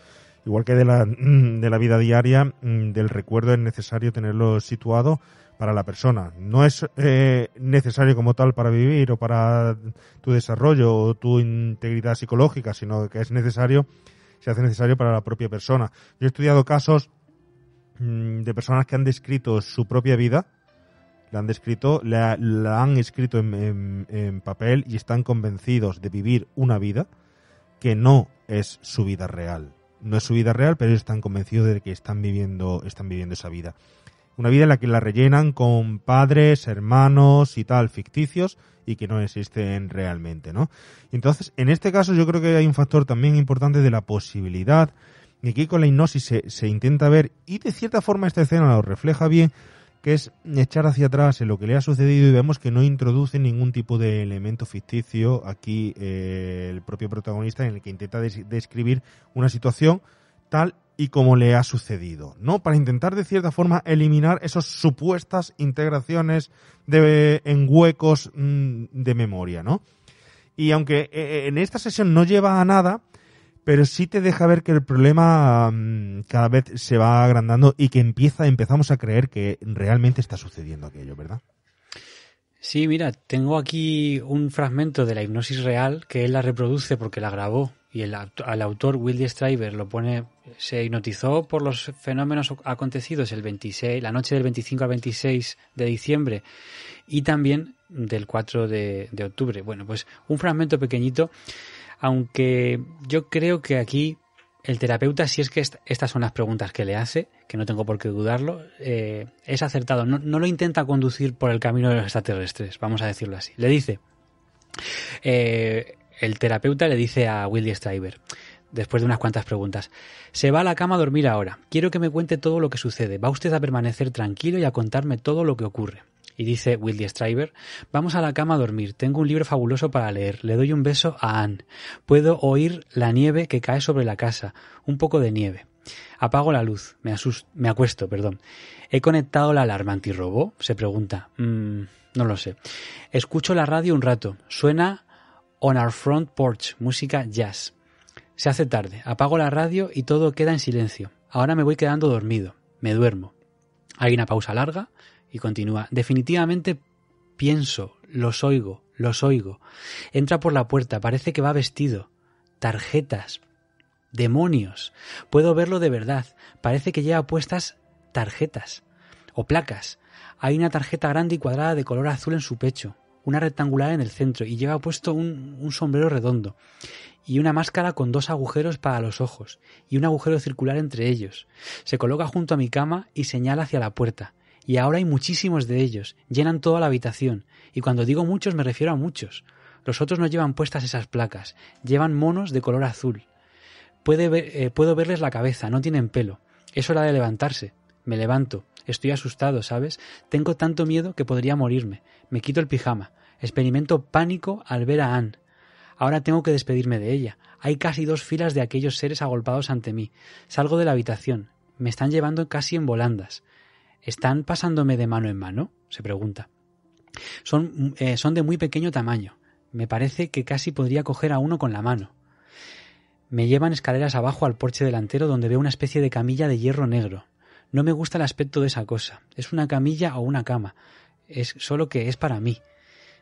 Igual que de la, de la vida diaria, mm, del recuerdo es necesario tenerlo situado para la persona. No es eh, necesario como tal para vivir o para tu desarrollo o tu integridad psicológica, sino que es necesario, se hace necesario para la propia persona. Yo he estudiado casos mm, de personas que han descrito su propia vida han descrito, la, han escrito en, papel y están convencidos de vivir una vida que no es su vida real. No es su vida real, pero están convencidos de que están viviendo, están viviendo esa vida. Una vida en la que la rellenan con padres, hermanos y tal, ficticios, y que no existen realmente, ¿no? Entonces, en este caso yo creo que hay un factor también importante de la posibilidad, de que con la hipnosis se, se intenta ver, y de cierta forma esta escena lo refleja bien, que es echar hacia atrás en lo que le ha sucedido y vemos que no introduce ningún tipo de elemento ficticio aquí eh, el propio protagonista en el que intenta describir una situación tal y como le ha sucedido, ¿no? Para intentar de cierta forma eliminar esas supuestas integraciones de, en huecos mm, de memoria, ¿no? Y aunque eh, en esta sesión no lleva a nada, pero sí te deja ver que el problema mm, cada vez se va agrandando y que empieza, empezamos a creer que realmente está sucediendo aquello, ¿verdad? Sí, mira, tengo aquí un fragmento de la hipnosis real que él la reproduce porque la grabó y el, al autor Willy Stryver lo pone, se hipnotizó por los fenómenos acontecidos el 26, la noche del 25 al 26 de diciembre y también del 4 de octubre. Bueno, pues un fragmento pequeñito aunque yo creo que aquí el terapeuta, si es que estas son las preguntas que le hace, que no tengo por qué dudarlo, eh, es acertado. No, lo intenta conducir por el camino de los extraterrestres, vamos a decirlo así. Le dice, eh, el terapeuta le dice a Willie Stryber, después de unas cuantas preguntas, se va a la cama a dormir ahora. Quiero que me cuente todo lo que sucede. Va usted a permanecer tranquilo y a contarme todo lo que ocurre. Y dice Willy Striver, vamos a la cama a dormir, tengo un libro fabuloso para leer, le doy un beso a Anne, puedo oír la nieve que cae sobre la casa, un poco de nieve. Apago la luz, me, acuesto, perdón. ¿He conectado la alarma antirrobo? Se pregunta. Mm, no lo sé. Escucho la radio un rato, suena On Our Front Porch, música jazz. Se hace tarde, apago la radio y todo queda en silencio. Ahora me voy quedando dormido, me duermo. Hay una pausa larga, y continúa, definitivamente pienso, los oigo, los oigo. Entra por la puerta, parece que va vestido. Tarjetas. Demonios. Puedo verlo de verdad. Parece que lleva puestas tarjetas. O placas. Hay una tarjeta grande y cuadrada de color azul en su pecho, una rectangular en el centro y lleva puesto un, sombrero redondo y una máscara con dos agujeros para los ojos y un agujero circular entre ellos. Se coloca junto a mi cama y señala hacia la puerta y ahora hay muchísimos de ellos, llenan toda la habitación, y cuando digo muchos me refiero a muchos. Los otros no llevan puestas esas placas, llevan monos de color azul. Eh, puedo verles la cabeza, no tienen pelo. Es hora de levantarse. Me levanto. Estoy asustado, ¿sabes? Tengo tanto miedo que podría morirme. Me quito el pijama. Experimento pánico al ver a Anne. Ahora tengo que despedirme de ella. Hay casi dos filas de aquellos seres agolpados ante mí. Salgo de la habitación. Me están llevando casi en volandas. ¿Están pasándome de mano en mano? se pregunta. Son, eh, son de muy pequeño tamaño. Me parece que casi podría coger a uno con la mano. Me llevan escaleras abajo al porche delantero donde veo una especie de camilla de hierro negro. No me gusta el aspecto de esa cosa. Es una camilla o una cama. Es solo que es para mí.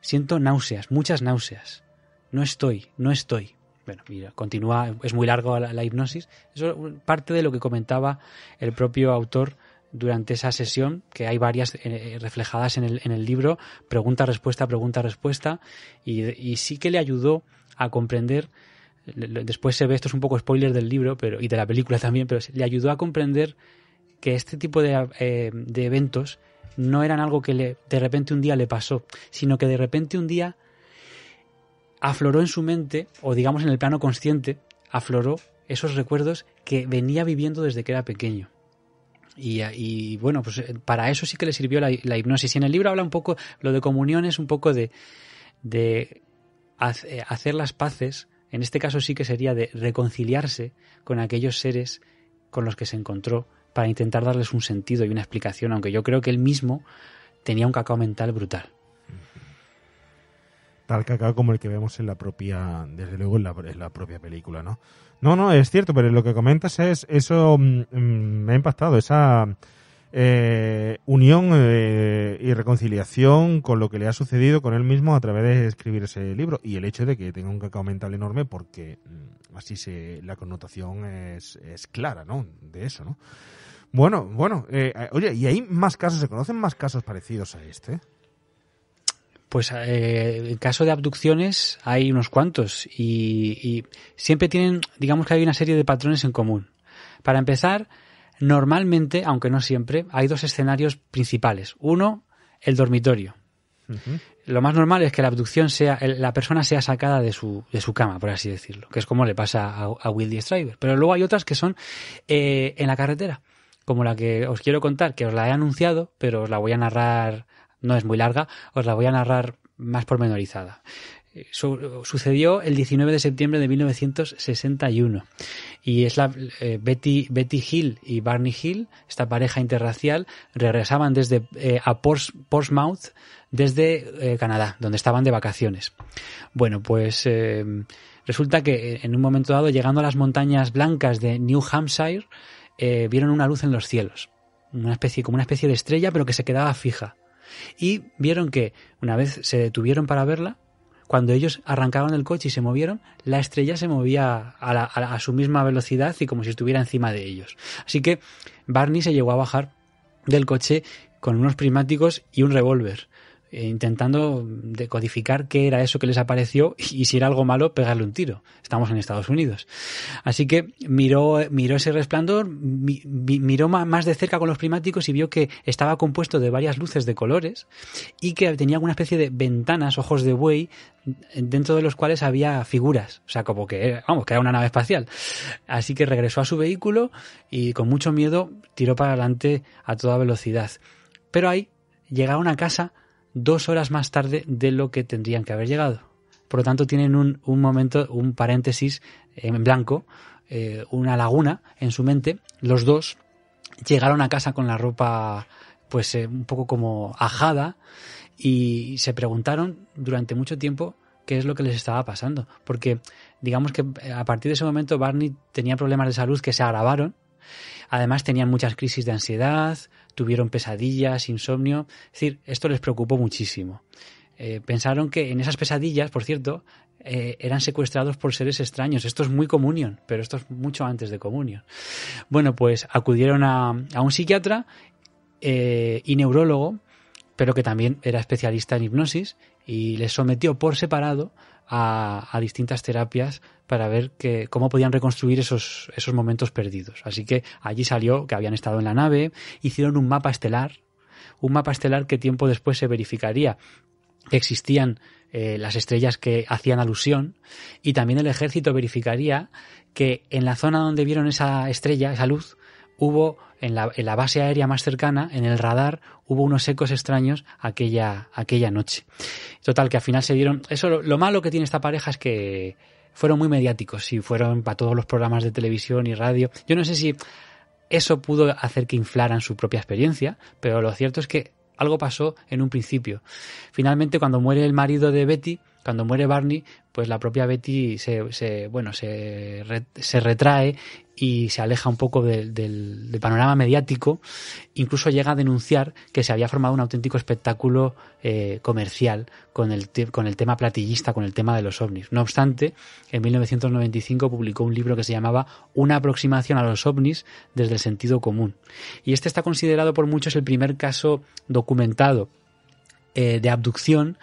Siento náuseas, muchas náuseas. No estoy, no estoy. Bueno, mira, continúa, es muy largo la, hipnosis. es parte de lo que comentaba el propio autor durante esa sesión, que hay varias eh, reflejadas en el, en el, libro, pregunta, respuesta, pregunta, respuesta, y, sí que le ayudó a comprender, después se ve, esto es un poco spoiler del libro pero, y de la película también, pero le ayudó a comprender que este tipo de, eh, de eventos no eran algo que le, de repente un día le pasó, sino que de repente un día afloró en su mente, o digamos en el plano consciente, afloró esos recuerdos que venía viviendo desde que era pequeño. Y, bueno, pues eh, para eso sí que le sirvió la, hipnosis. Y en el libro habla un poco, lo de comunión es un poco de, de eh, hacer las paces, en este caso sí que sería de reconciliarse con aquellos seres con los que se encontró para intentar darles un sentido y una explicación, aunque yo creo que él mismo tenía un cacao mental brutal tal cacao como el que vemos en la propia, desde luego en la, propia película, ¿no? No, no, es cierto, pero lo que comentas es, eso mm, mm, me ha impactado, esa eh, unión eh, y reconciliación con lo que le ha sucedido con él mismo a través de escribir ese libro y el hecho de que tenga un cacao mental enorme porque mm, así se, la connotación es, clara, ¿no? De eso, ¿no? Bueno, bueno, eh, oye, ¿y hay más casos? ¿Se conocen más casos parecidos a este? Pues eh, en caso de abducciones hay unos cuantos y, siempre tienen, digamos que hay una serie de patrones en común. Para empezar, normalmente, aunque no siempre, hay dos escenarios principales. Uno, el dormitorio. Lo más normal es que la abducción sea, la persona sea sacada de su, cama, por así decirlo, que es como le pasa a, a Willy Striver. Pero luego hay otras que son eh, en la carretera, como la que os quiero contar, que os la he anunciado, pero os la voy a narrar no es muy larga, os la voy a narrar más pormenorizada. Eh, sucedió el 19 de septiembre de 1961 y es la eh, Betty, Betty Hill y Barney Hill, esta pareja interracial, regresaban desde eh, a Portsmouth desde Canadá, donde estaban de vacaciones. Bueno, pues resulta que en un momento dado, llegando a las montañas blancas de New Hampshire, vieron una luz en los cielos, una especie como una especie de estrella, pero que se quedaba fija y vieron que una vez se detuvieron para verla, cuando ellos arrancaron el coche y se movieron, la estrella se movía a, a, su misma velocidad y como si estuviera encima de ellos. Así que Barney se llegó a bajar del coche con unos prismáticos y un revólver. Eh, intentando decodificar qué era eso que les apareció y si era algo malo, pegarle un tiro. Estamos en Estados Unidos. Así que miró, miró ese resplandor, miró más de cerca con los prismáticos y vio que estaba compuesto de varias luces de colores y que tenía una especie de ventanas, ojos de buey, dentro de los cuales había figuras. O sea, como que, vamos, que era una nave espacial. Así que regresó a su vehículo y con mucho miedo tiró para adelante a toda velocidad. Pero ahí llega a una casa dos horas más tarde de lo que tendrían que haber llegado. Por lo tanto, tienen un, un momento, un paréntesis en blanco, eh, una laguna en su mente. Los dos llegaron a casa con la ropa pues eh, un poco como ajada y se preguntaron durante mucho tiempo qué es lo que les estaba pasando. Porque digamos que eh, a partir de ese momento Barney tenía problemas de salud que se agravaron Además tenían muchas crisis de ansiedad, tuvieron pesadillas, insomnio. Es decir, esto les preocupó muchísimo. Eh, pensaron que en esas pesadillas, por cierto, eh, eran secuestrados por seres extraños. Esto es muy comunión, pero esto es mucho antes de comunión. Bueno, pues acudieron a, un psiquiatra eh, y neurólogo, pero que también era especialista en hipnosis, y les sometió por separado a, distintas terapias para ver que, cómo podían reconstruir esos, esos momentos perdidos. Así que allí salió que habían estado en la nave, hicieron un mapa estelar, un mapa estelar que tiempo después se verificaría que existían eh, las estrellas que hacían alusión y también el ejército verificaría que en la zona donde vieron esa estrella, esa luz, hubo en la, base aérea más cercana, en el radar, hubo unos ecos extraños aquella, aquella noche. Total, que al final se dieron. Eso lo, malo que tiene esta pareja es que fueron muy mediáticos y fueron para todos los programas de televisión y radio. Yo no sé si eso pudo hacer que inflaran su propia experiencia, pero lo cierto es que algo pasó en un principio. Finalmente, cuando muere el marido de Betty, cuando muere Barney, pues la propia Betty se, bueno, se, se retrae y se aleja un poco del, panorama mediático, incluso llega a denunciar que se había formado un auténtico espectáculo eh, comercial con el, tema platillista, con el tema de los ovnis. No obstante, en 1995 publicó un libro que se llamaba Una aproximación a los ovnis desde el sentido común. Y este está considerado por muchos el primer caso documentado eh, de abducción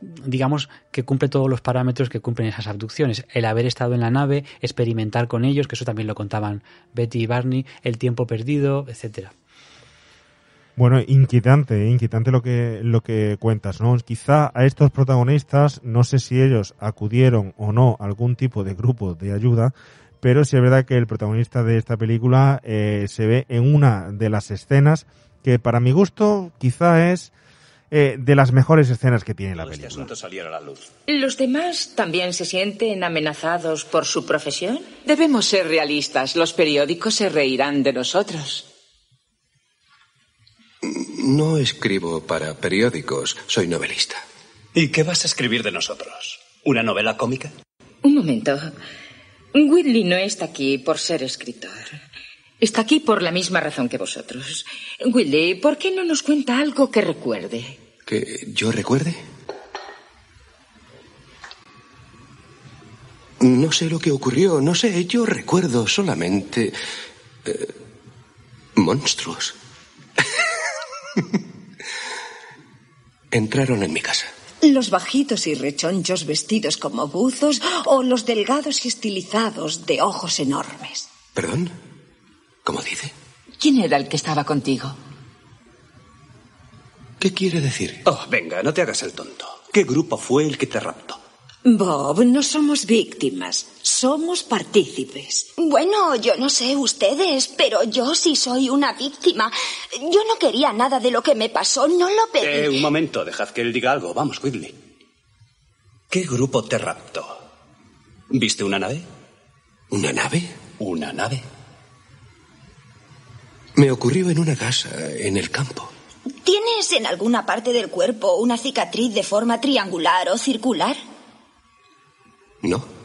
digamos, que cumple todos los parámetros que cumplen esas abducciones. El haber estado en la nave, experimentar con ellos, que eso también lo contaban Betty y Barney, el tiempo perdido, etcétera. Bueno, inquietante, eh, inquietante lo que, lo que cuentas, ¿no? Quizá a estos protagonistas, no sé si ellos acudieron o no a algún tipo de grupo de ayuda, pero sí es verdad que el protagonista de esta película eh, se ve en una de las escenas que para mi gusto quizá es eh, de las mejores escenas que tiene la este película. ¿Los demás también se sienten amenazados por su profesión? Debemos ser realistas. Los periódicos se reirán de nosotros. No escribo para periódicos. Soy novelista. ¿Y qué vas a escribir de nosotros? ¿Una novela cómica? Un momento. Whitley no está aquí por ser escritor. Está aquí por la misma razón que vosotros. Willy, ¿por qué no nos cuenta algo que recuerde? ¿Que yo recuerde? No sé lo que ocurrió, no sé, yo recuerdo solamente eh, monstruos. Entraron en mi casa. Los bajitos y rechonchos vestidos como buzos o los delgados y estilizados de ojos enormes. ¿Perdón? ¿Cómo dice? ¿Quién era el que estaba contigo? ¿Qué quiere decir? Oh, venga, no te hagas el tonto. ¿Qué grupo fue el que te raptó? Bob, no somos víctimas, somos partícipes. Bueno, yo no sé ustedes, pero yo sí soy una víctima. Yo no quería nada de lo que me pasó, no lo pedí. Eh, un momento, dejad que él diga algo. Vamos, Whitley. ¿Qué grupo te raptó? ¿Viste una nave? ¿Una nave? ¿Una nave? Me ocurrió en una casa, en el campo. ¿Tienes en alguna parte del cuerpo una cicatriz de forma triangular o circular? No.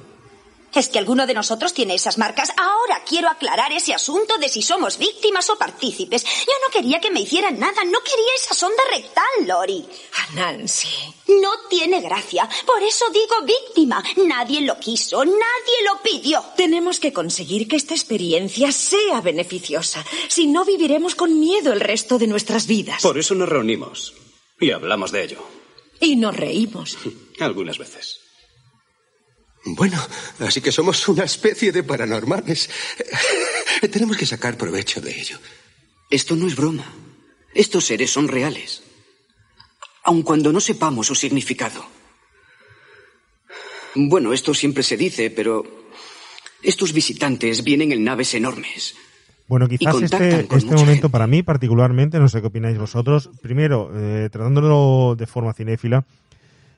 ¿Es que alguno de nosotros tiene esas marcas? Ahora quiero aclarar ese asunto de si somos víctimas o partícipes. Yo no quería que me hicieran nada, no quería esa sonda rectal, Lori. A ah, Nancy. No tiene gracia, por eso digo víctima. Nadie lo quiso, nadie lo pidió. Tenemos que conseguir que esta experiencia sea beneficiosa, si no viviremos con miedo el resto de nuestras vidas. Por eso nos reunimos y hablamos de ello. Y nos reímos. Algunas veces. Bueno, así que somos una especie de paranormales. Tenemos que sacar provecho de ello. Esto no es broma. Estos seres son reales. Aun cuando no sepamos su significado. Bueno, esto siempre se dice, pero estos visitantes vienen en naves enormes. Bueno, quizás este, este momento para mí particularmente, no sé qué opináis vosotros, primero, eh, tratándolo de forma cinéfila,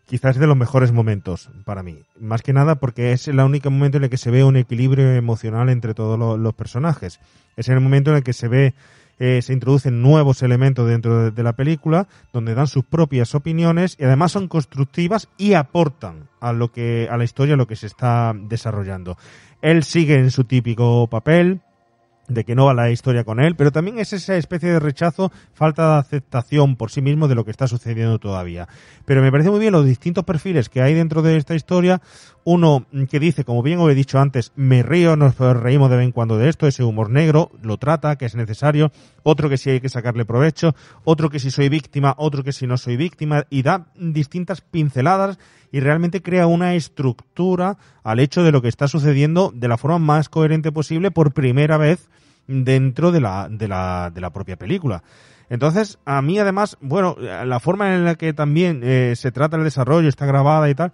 quizás de los mejores momentos para mí. Más que nada porque es el único momento en el que se ve un equilibrio emocional entre todos los, personajes. Es el momento en el que se ve, eh, se introducen nuevos elementos dentro de, la película, donde dan sus propias opiniones y además son constructivas y aportan a lo que, a la historia, lo que se está desarrollando. Él sigue en su típico papel, de que no va la historia con él, pero también es esa especie de rechazo, falta de aceptación por sí mismo de lo que está sucediendo todavía. Pero me parece muy bien los distintos perfiles que hay dentro de esta historia, uno que dice, como bien os he dicho antes, me río, nos reímos de vez en cuando de esto, ese humor negro, lo trata, que es necesario. Otro que si hay que sacarle provecho. Otro que si soy víctima, otro que si no soy víctima. Y da distintas pinceladas y realmente crea una estructura al hecho de lo que está sucediendo de la forma más coherente posible por primera vez dentro de la, de la, de la propia película. Entonces, a mí además, bueno, la forma en la que también eh, se trata el desarrollo, está grabada y tal,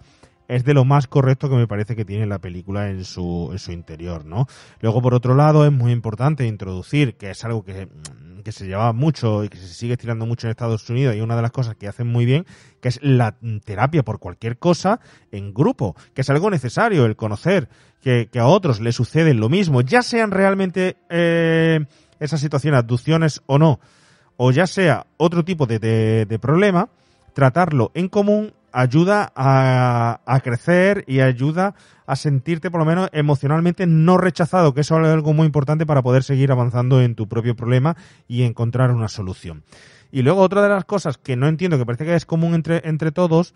es de lo más correcto que me parece que tiene la película en su, en su interior, ¿no? Luego, por otro lado, es muy importante introducir, que es algo que, mm, se lleva mucho y que se sigue estirando mucho en Estados Unidos, y una de las cosas que hacen muy bien, que es la mm, terapia por cualquier cosa en grupo, que es algo necesario, el conocer que, a otros le sucede lo mismo, ya sean realmente eh, esas situaciones, abducciones o no, o ya sea otro tipo de, de, de problema, tratarlo en común ayuda a, crecer y ayuda a sentirte por lo menos emocionalmente no rechazado, que eso es algo muy importante para poder seguir avanzando en tu propio problema y encontrar una solución. Y luego otra de las cosas que no entiendo, que parece que es común entre, entre todos,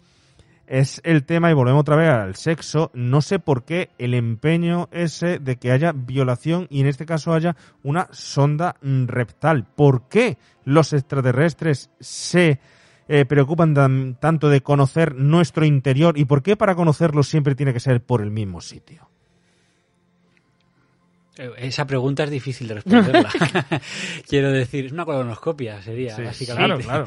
es el tema, y volvemos otra vez al sexo, no sé por qué el empeño ese de que haya violación y en este caso haya una sonda mm, reptal. ¿Por qué los extraterrestres se... Eh, preocupan tanto de conocer nuestro interior y por qué para conocerlo siempre tiene que ser por el mismo sitio? Eh, esa pregunta es difícil de responderla. Quiero decir, es una colonoscopia, sería sí, Claro, claro.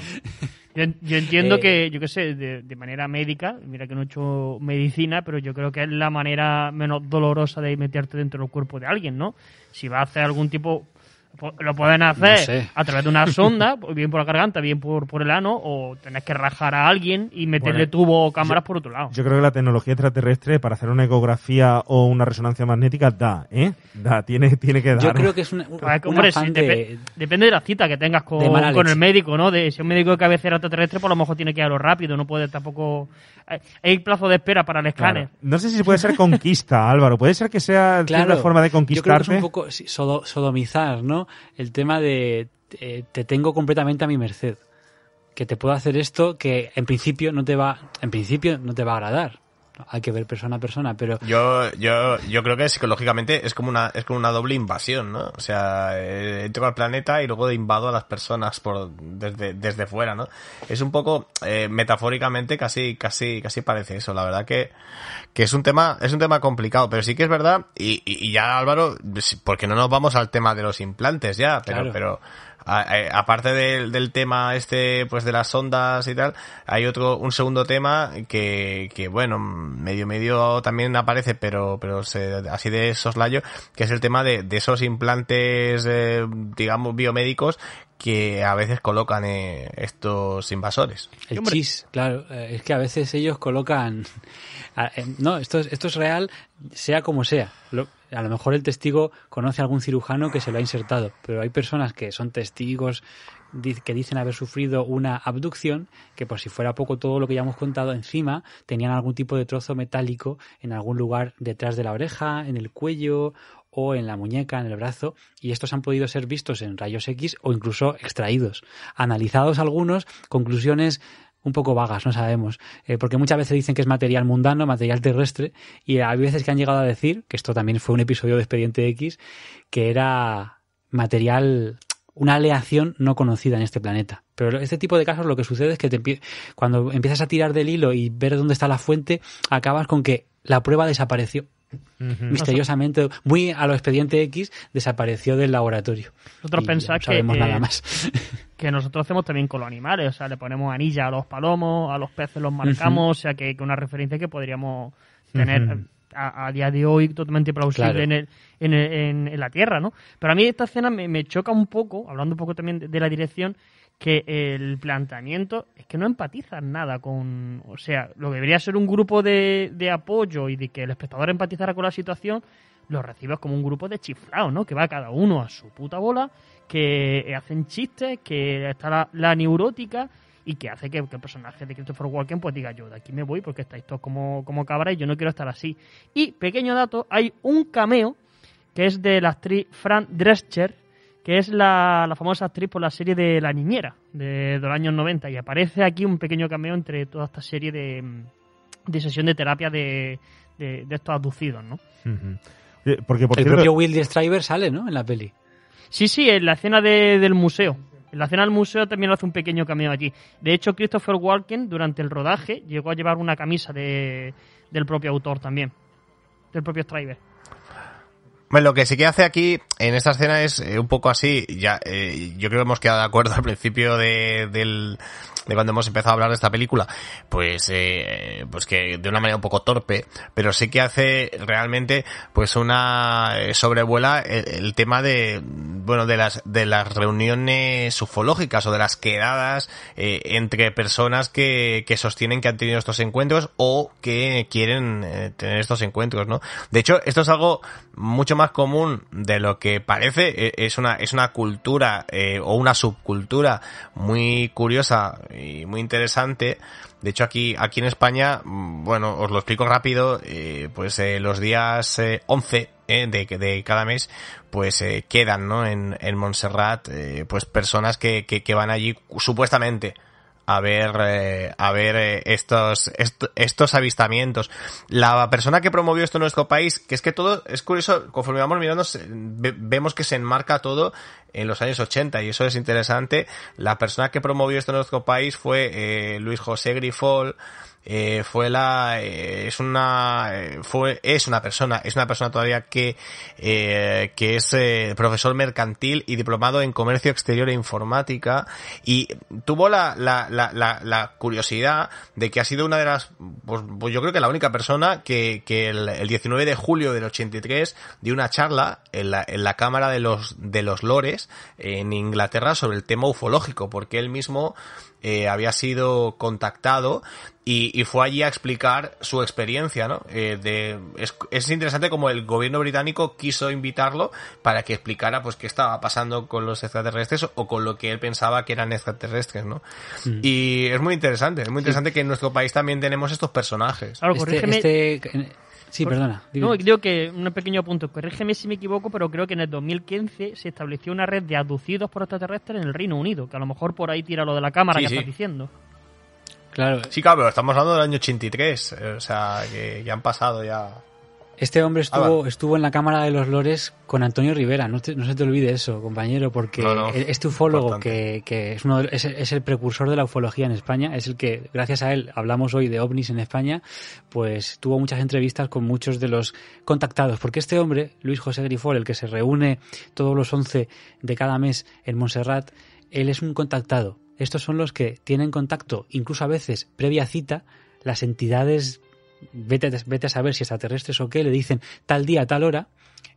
Yo, entiendo eh, que, yo qué sé, de, de, manera médica, mira que no he hecho medicina, pero yo creo que es la manera menos dolorosa de meterte dentro del cuerpo de alguien, ¿no? Si va a hacer algún tipo, lo pueden hacer a través de una sonda, bien por la garganta, bien por, por el ano, o tenés que rajar a alguien y meterle tubo o cámaras por otro lado. Yo creo que la tecnología extraterrestre para hacer una ecografía o una resonancia magnética da, ¿eh? Da, tiene, tiene que dar. Yo creo que es una. Pues depende de la cita que tengas con, el médico, ¿no? De, si un médico de cabecera extraterrestre, por pues lo mejor tiene que ir rápido, no puede tampoco. Eh, hay plazo de espera para el escáner. No sé si puede ser conquista, Álvaro. Puede ser que sea claro, una forma de conquistarte. Yo es un poco sodomizar, ¿no? el tema de eh, te tengo completamente a mi merced. Que te puedo hacer esto que en principio no te va, en principio no te va a agradar hay que ver persona a persona, pero... Yo, yo, yo creo que psicológicamente es como una, es como una doble invasión, ¿no? O sea, eh, entro al planeta y luego invado a las personas por, desde, desde fuera, ¿no? Es un poco, eh, metafóricamente casi, casi, casi parece eso. La verdad que, que es un tema, es un tema complicado, pero sí que es verdad, y, y ya Álvaro, pues, porque no nos vamos al tema de los implantes ya, pero, pero aparte del tema este, pues de las ondas y tal, hay otro, un segundo tema que, que bueno, medio medio también aparece, pero, pero así de soslayo, que es el tema de, de esos implantes, eh, digamos, biomédicos que a veces colocan eh, estos invasores. El chis, claro, eh, es que a veces ellos colocan Ah, eh, no, esto es, esto es real, sea como sea. a lo mejor el testigo conoce a algún cirujano que se lo ha insertado, pero hay personas que son testigos que dicen haber sufrido una abducción, que por si fuera poco todo lo que ya hemos contado encima, tenían algún tipo de trozo metálico en algún lugar detrás de la oreja, en el cuello o en la muñeca, en el brazo, y estos han podido ser vistos en rayos X o incluso extraídos. Analizados algunos, conclusiones un poco vagas, no sabemos. Eh, porque muchas veces dicen que es material mundano, material terrestre, y hay veces que han llegado a decir, que esto también fue un episodio de Expediente X, que era material, una aleación no conocida en este planeta. Pero este tipo de casos lo que sucede es que te cuando empiezas a tirar del hilo y ver dónde está la fuente, acabas con que la prueba desapareció. Misteriosamente, muy a lo expediente X, desapareció del laboratorio. Nosotros pensáis que, nada más. que nosotros hacemos también con los animales, o sea, le ponemos anilla a los palomos, a los peces los marcamos, o sea, que, que, una referencia que podríamos tener. A, día de hoy totalmente plausible en, el, en, en, la Tierra, ¿no? Pero a mí esta escena me, me, choca un poco, hablando un poco también de la dirección, que el planteamiento es que no empatizan nada con, o sea, lo que debería ser un grupo de, apoyo y de que el espectador empatizara con la situación, lo recibes como un grupo de chiflados, ¿no? Que va cada uno a su puta bola, que hacen chistes, que está la, neurótica y que hace que, el personaje de Christopher Walken pues diga yo de aquí me voy porque estáis todos como, como cabra y yo no quiero estar así. Y, pequeño dato, hay un cameo que es de la actriz Fran Drescher, que es la, famosa actriz por la serie de La Niñera, de, los años 90, y aparece aquí un pequeño cameo entre toda esta serie de, mm, de sesión de terapia de, de, estos aducidos ¿no? Porque, El propio Will Striver sale, ¿no? En la peli. Sí, sí, en la escena del museo. En la escena del museo también hace un pequeño cameo allí. De hecho, Christopher Walken, durante el rodaje, llegó a llevar una camisa del propio autor también, del propio Striver. Bueno, Lo que sí que hace aquí en esta escena es eh, un poco así, ya eh, yo creo que hemos quedado de acuerdo al principio de, del, de cuando hemos empezado a hablar de esta película, pues, eh, pues que de una manera un poco torpe, pero sí que hace realmente pues una eh, sobrevuela el, tema de, bueno, de las, de las reuniones ufológicas o de las quedadas eh, entre personas que, que sostienen que han tenido estos encuentros o que quieren eh, tener estos encuentros, ¿no? De hecho, esto es algo mucho más común de lo que parece, e, es una, es una cultura eh, o una subcultura muy curiosa y muy interesante. De hecho, aquí, aquí en España, mm, bueno, os lo explico rápido, eh, pues eh, los días eh, 11 eh, de, cada mes, pues quedan, ¿no? En, en Montserrat, pues personas que van allí supuestamente a ver, eh, a ver eh, estos, estos avistamientos. La persona que promovió esto en nuestro país, que es que todo, es curioso, conforme vamos mirando, vemos que se enmarca todo en los años 80 y eso es interesante. La persona que promovió esto en nuestro país fue eh, Luis José Grifol, eh, fue la eh, es una eh, fue es una persona es una persona todavía que que es profesor mercantil y diplomado en comercio exterior e informática y tuvo la la, curiosidad de que ha sido una de las pues, pues, yo creo que la única persona que, que el, 19 de julio del 83 dio una charla en la, en la cámara de los de los lores en Inglaterra sobre el tema ufológico porque él mismo había sido contactado y, fue allí a explicar su experiencia, ¿no? Eh, de, es, interesante como el gobierno británico quiso invitarlo para que explicara pues qué estaba pasando con los extraterrestres o con lo que él pensaba que eran extraterrestres, ¿no? Hmm. Y es muy interesante, es muy interesante que en nuestro país también tenemos estos personajes. Claro, este, corrígeme. Este, sí, perdona. creo que un pequeño punto. Corrígeme si me equivoco, pero creo que en el 2015 se estableció una red de aducidos por extraterrestres en el Reino Unido, que a lo mejor por ahí tira lo de la cámara que estás diciendo. Sí, claro, pero estamos hablando del año 83, eh, o sea, que, ya han pasado ya. Este hombre ah, estuvo, estuvo en la Cámara de los Lores con Antonio Rivera, no, se te olvide eso, compañero, porque este ufólogo que, es, es, el precursor de la ufología en España, es el que, gracias a él, hablamos hoy de ovnis en España, pues tuvo muchas entrevistas con muchos de los contactados, porque este hombre, Luis José Grifol, el que se reúne todos los 11 de cada mes en Montserrat, él es un contactado, estos son los que tienen contacto, incluso a veces previa cita, las entidades, vete, a saber si extraterrestres o qué, le dicen tal día, tal hora,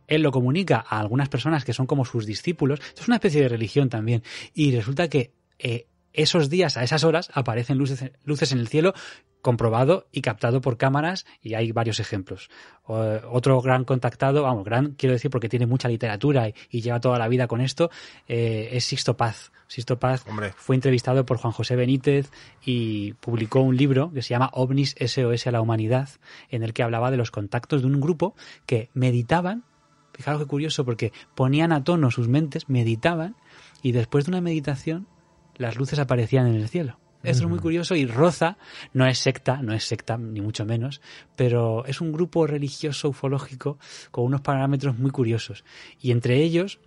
él lo comunica a algunas personas que son como sus discípulos, esto es una especie de religión también, y resulta que eh, esos días, a esas horas, aparecen luces, luces en el cielo, comprobado y captado por cámaras, y hay varios ejemplos. otro gran contactado, vamos, gran quiero decir porque tiene mucha literatura y, lleva toda la vida con esto, eh, es Sixto Paz. Sixto Paz fue entrevistado por Juan José Benítez y publicó un libro que se llama OVNIS SOS a la humanidad, en el que hablaba de los contactos de un grupo que meditaban, fijaros qué curioso, porque ponían a tono sus mentes, meditaban, y después de una meditación las luces aparecían en el cielo. Eso es muy curioso y Roza no es secta, no es secta ni mucho menos, pero es un grupo religioso ufológico con unos parámetros muy curiosos. Y entre ellos,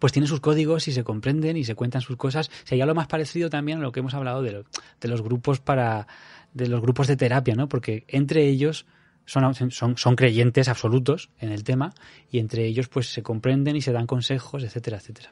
pues tienen sus códigos y se comprenden y se cuentan sus cosas. Sería lo más parecido también a lo que hemos hablado de, de los grupos para de los grupos de terapia, ¿no? Porque entre ellos son, son, son, creyentes absolutos en el tema y entre ellos pues se comprenden y se dan consejos, etcétera, etcétera.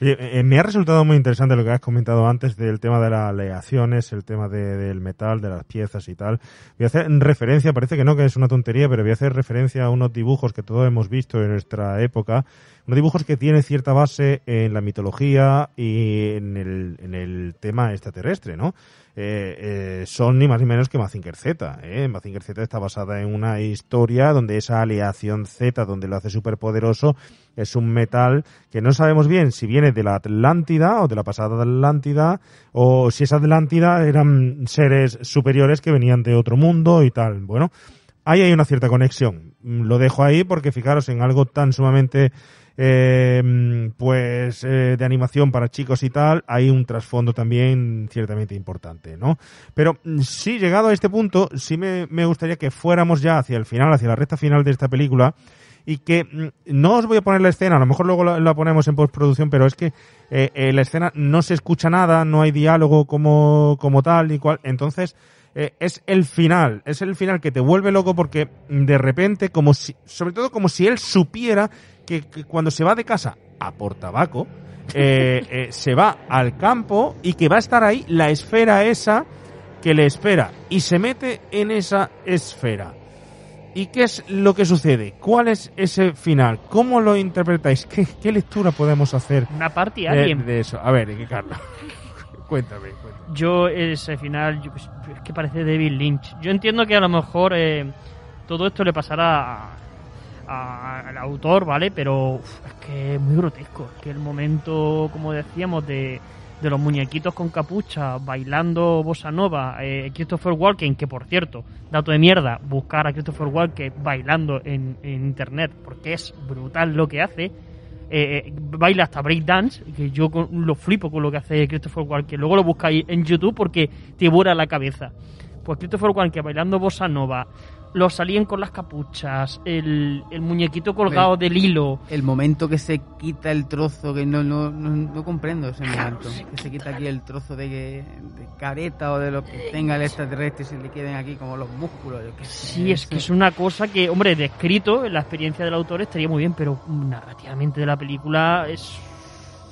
Oye, eh, me ha resultado muy interesante lo que has comentado antes del tema de las aleaciones, el tema del metal, de las piezas y tal. Voy a hacer referencia, parece que no, que es una tontería, pero voy a hacer referencia a unos dibujos que todos hemos visto en nuestra época unos dibujos que tienen cierta base en la mitología y en el, tema extraterrestre, ¿no? Eh, eh, son ni más ni menos que Mazinger Z. ¿eh? Mazinger Z está basada en una historia donde esa aleación Z, donde lo hace superpoderoso, es un metal que no sabemos bien si viene de la Atlántida o de la pasada Atlántida, o si esa Atlántida eran seres superiores que venían de otro mundo y tal. Bueno, ahí hay una cierta conexión. Lo dejo ahí porque fijaros en algo tan sumamente Em, pues eh, de animación para chicos y tal, hay un trasfondo también ciertamente importante, ¿no? Pero mm, sí, llegado a este punto, sí me, me gustaría que fuéramos ya hacia el final, hacia la recta final de esta película y que mm, no os voy a poner la escena, a lo mejor luego la, ponemos en postproducción, pero es que eh, eh, la escena no se escucha nada, no hay diálogo como, como tal y cual, entonces eh, es el final, es el final que te vuelve loco porque de repente, como si, sobre todo como si él supiera que, cuando se va de casa a por tabaco, eh, eh, se va al campo y que va a estar ahí la esfera esa que le espera y se mete en esa esfera. ¿Y qué es lo que sucede? ¿Cuál es ese final? ¿Cómo lo interpretáis? ¿Qué, lectura podemos hacer? Una de, eso. A ver, Carlos. Cuéntame, cuéntame. Yo, ese final, pues, es que parece David Lynch. Yo entiendo que a lo mejor eh, todo esto le pasará al autor, ¿vale? Pero es que es muy grotesco. que el momento, como decíamos, de, los muñequitos con capucha bailando bossa nova, eh, Christopher Walken, que por cierto, dato de mierda, buscar a Christopher Walken bailando en internet, porque es brutal lo que hace eh, eh, baila hasta breakdance, que yo lo flipo con lo que hace Christopher Walken. Luego lo buscáis en YouTube porque te vuela la cabeza. Pues Christopher Walken bailando bossa nova, lo salían con las capuchas, el, el muñequito colgado del hilo. El momento que se quita el trozo, que no, no, no, comprendo ese momento. que se quita aquí el trozo de, careta o de lo que tenga el extraterrestre y se le queden aquí como los músculos. sí, es que es una cosa que, hombre, descrito en la experiencia del autor estaría muy bien, pero narrativamente de la película es.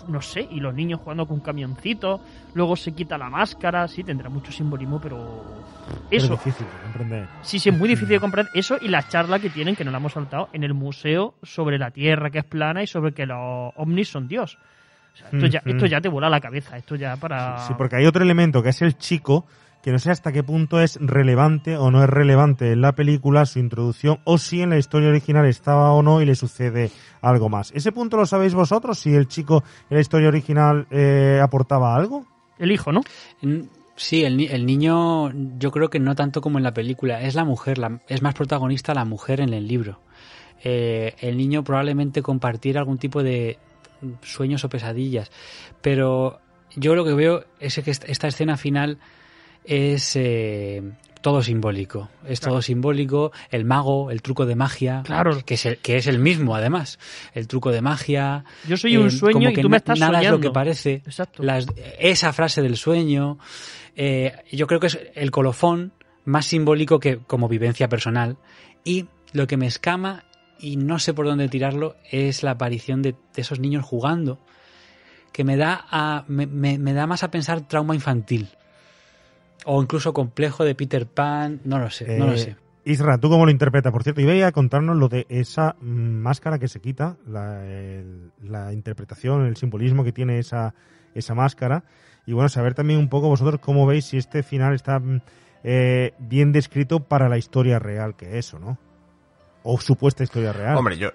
No sé, y los niños jugando con camioncitos luego se quita la máscara, sí, tendrá mucho simbolismo, pero eso... Es difícil de comprender. Sí, sí, es muy difícil de mm. comprender eso y la charla que tienen, que no la hemos saltado, en el museo sobre la Tierra que es plana y sobre que los ovnis son Dios. Mm, mm. esto, ya, te vuela la cabeza, esto ya para... Sí, porque hay otro elemento que es el chico, que no sé hasta qué punto es relevante o no es relevante en la película su introducción o si en la historia original estaba o no y le sucede algo más. ¿Ese punto lo sabéis vosotros? Si el chico en la historia original eh, aportaba algo el hijo, ¿no? Sí, el, niño yo creo que no tanto como en la película, es la mujer, la, es más protagonista la mujer en el libro. Eh, el niño probablemente compartiera algún tipo de sueños o pesadillas, pero yo lo que veo es que esta escena final es eh, todo simbólico. Es todo simbólico. El mago, el truco de magia. Claro. Que es el, mismo, además. El truco de magia. Yo soy un eh, sueño que y tú me estás Nada es lo que parece. esa frase del sueño. Eh, yo creo que es el colofón más simbólico que como vivencia personal. Y lo que me escama, y no sé por dónde tirarlo, es la aparición de, esos niños jugando que me da me da más a pensar trauma infantil o incluso complejo de Peter Pan, no lo sé, no lo eh, sé. Isra, ¿tú cómo lo interpretas? Por cierto, y veía a contarnos lo de esa máscara que se quita, la, interpretación, el simbolismo que tiene esa, esa máscara. Y bueno, saber también un poco vosotros cómo veis si este final está mm, eh, bien descrito para la historia real que es, ¿o no? O supuesta historia real. Hombre, yo,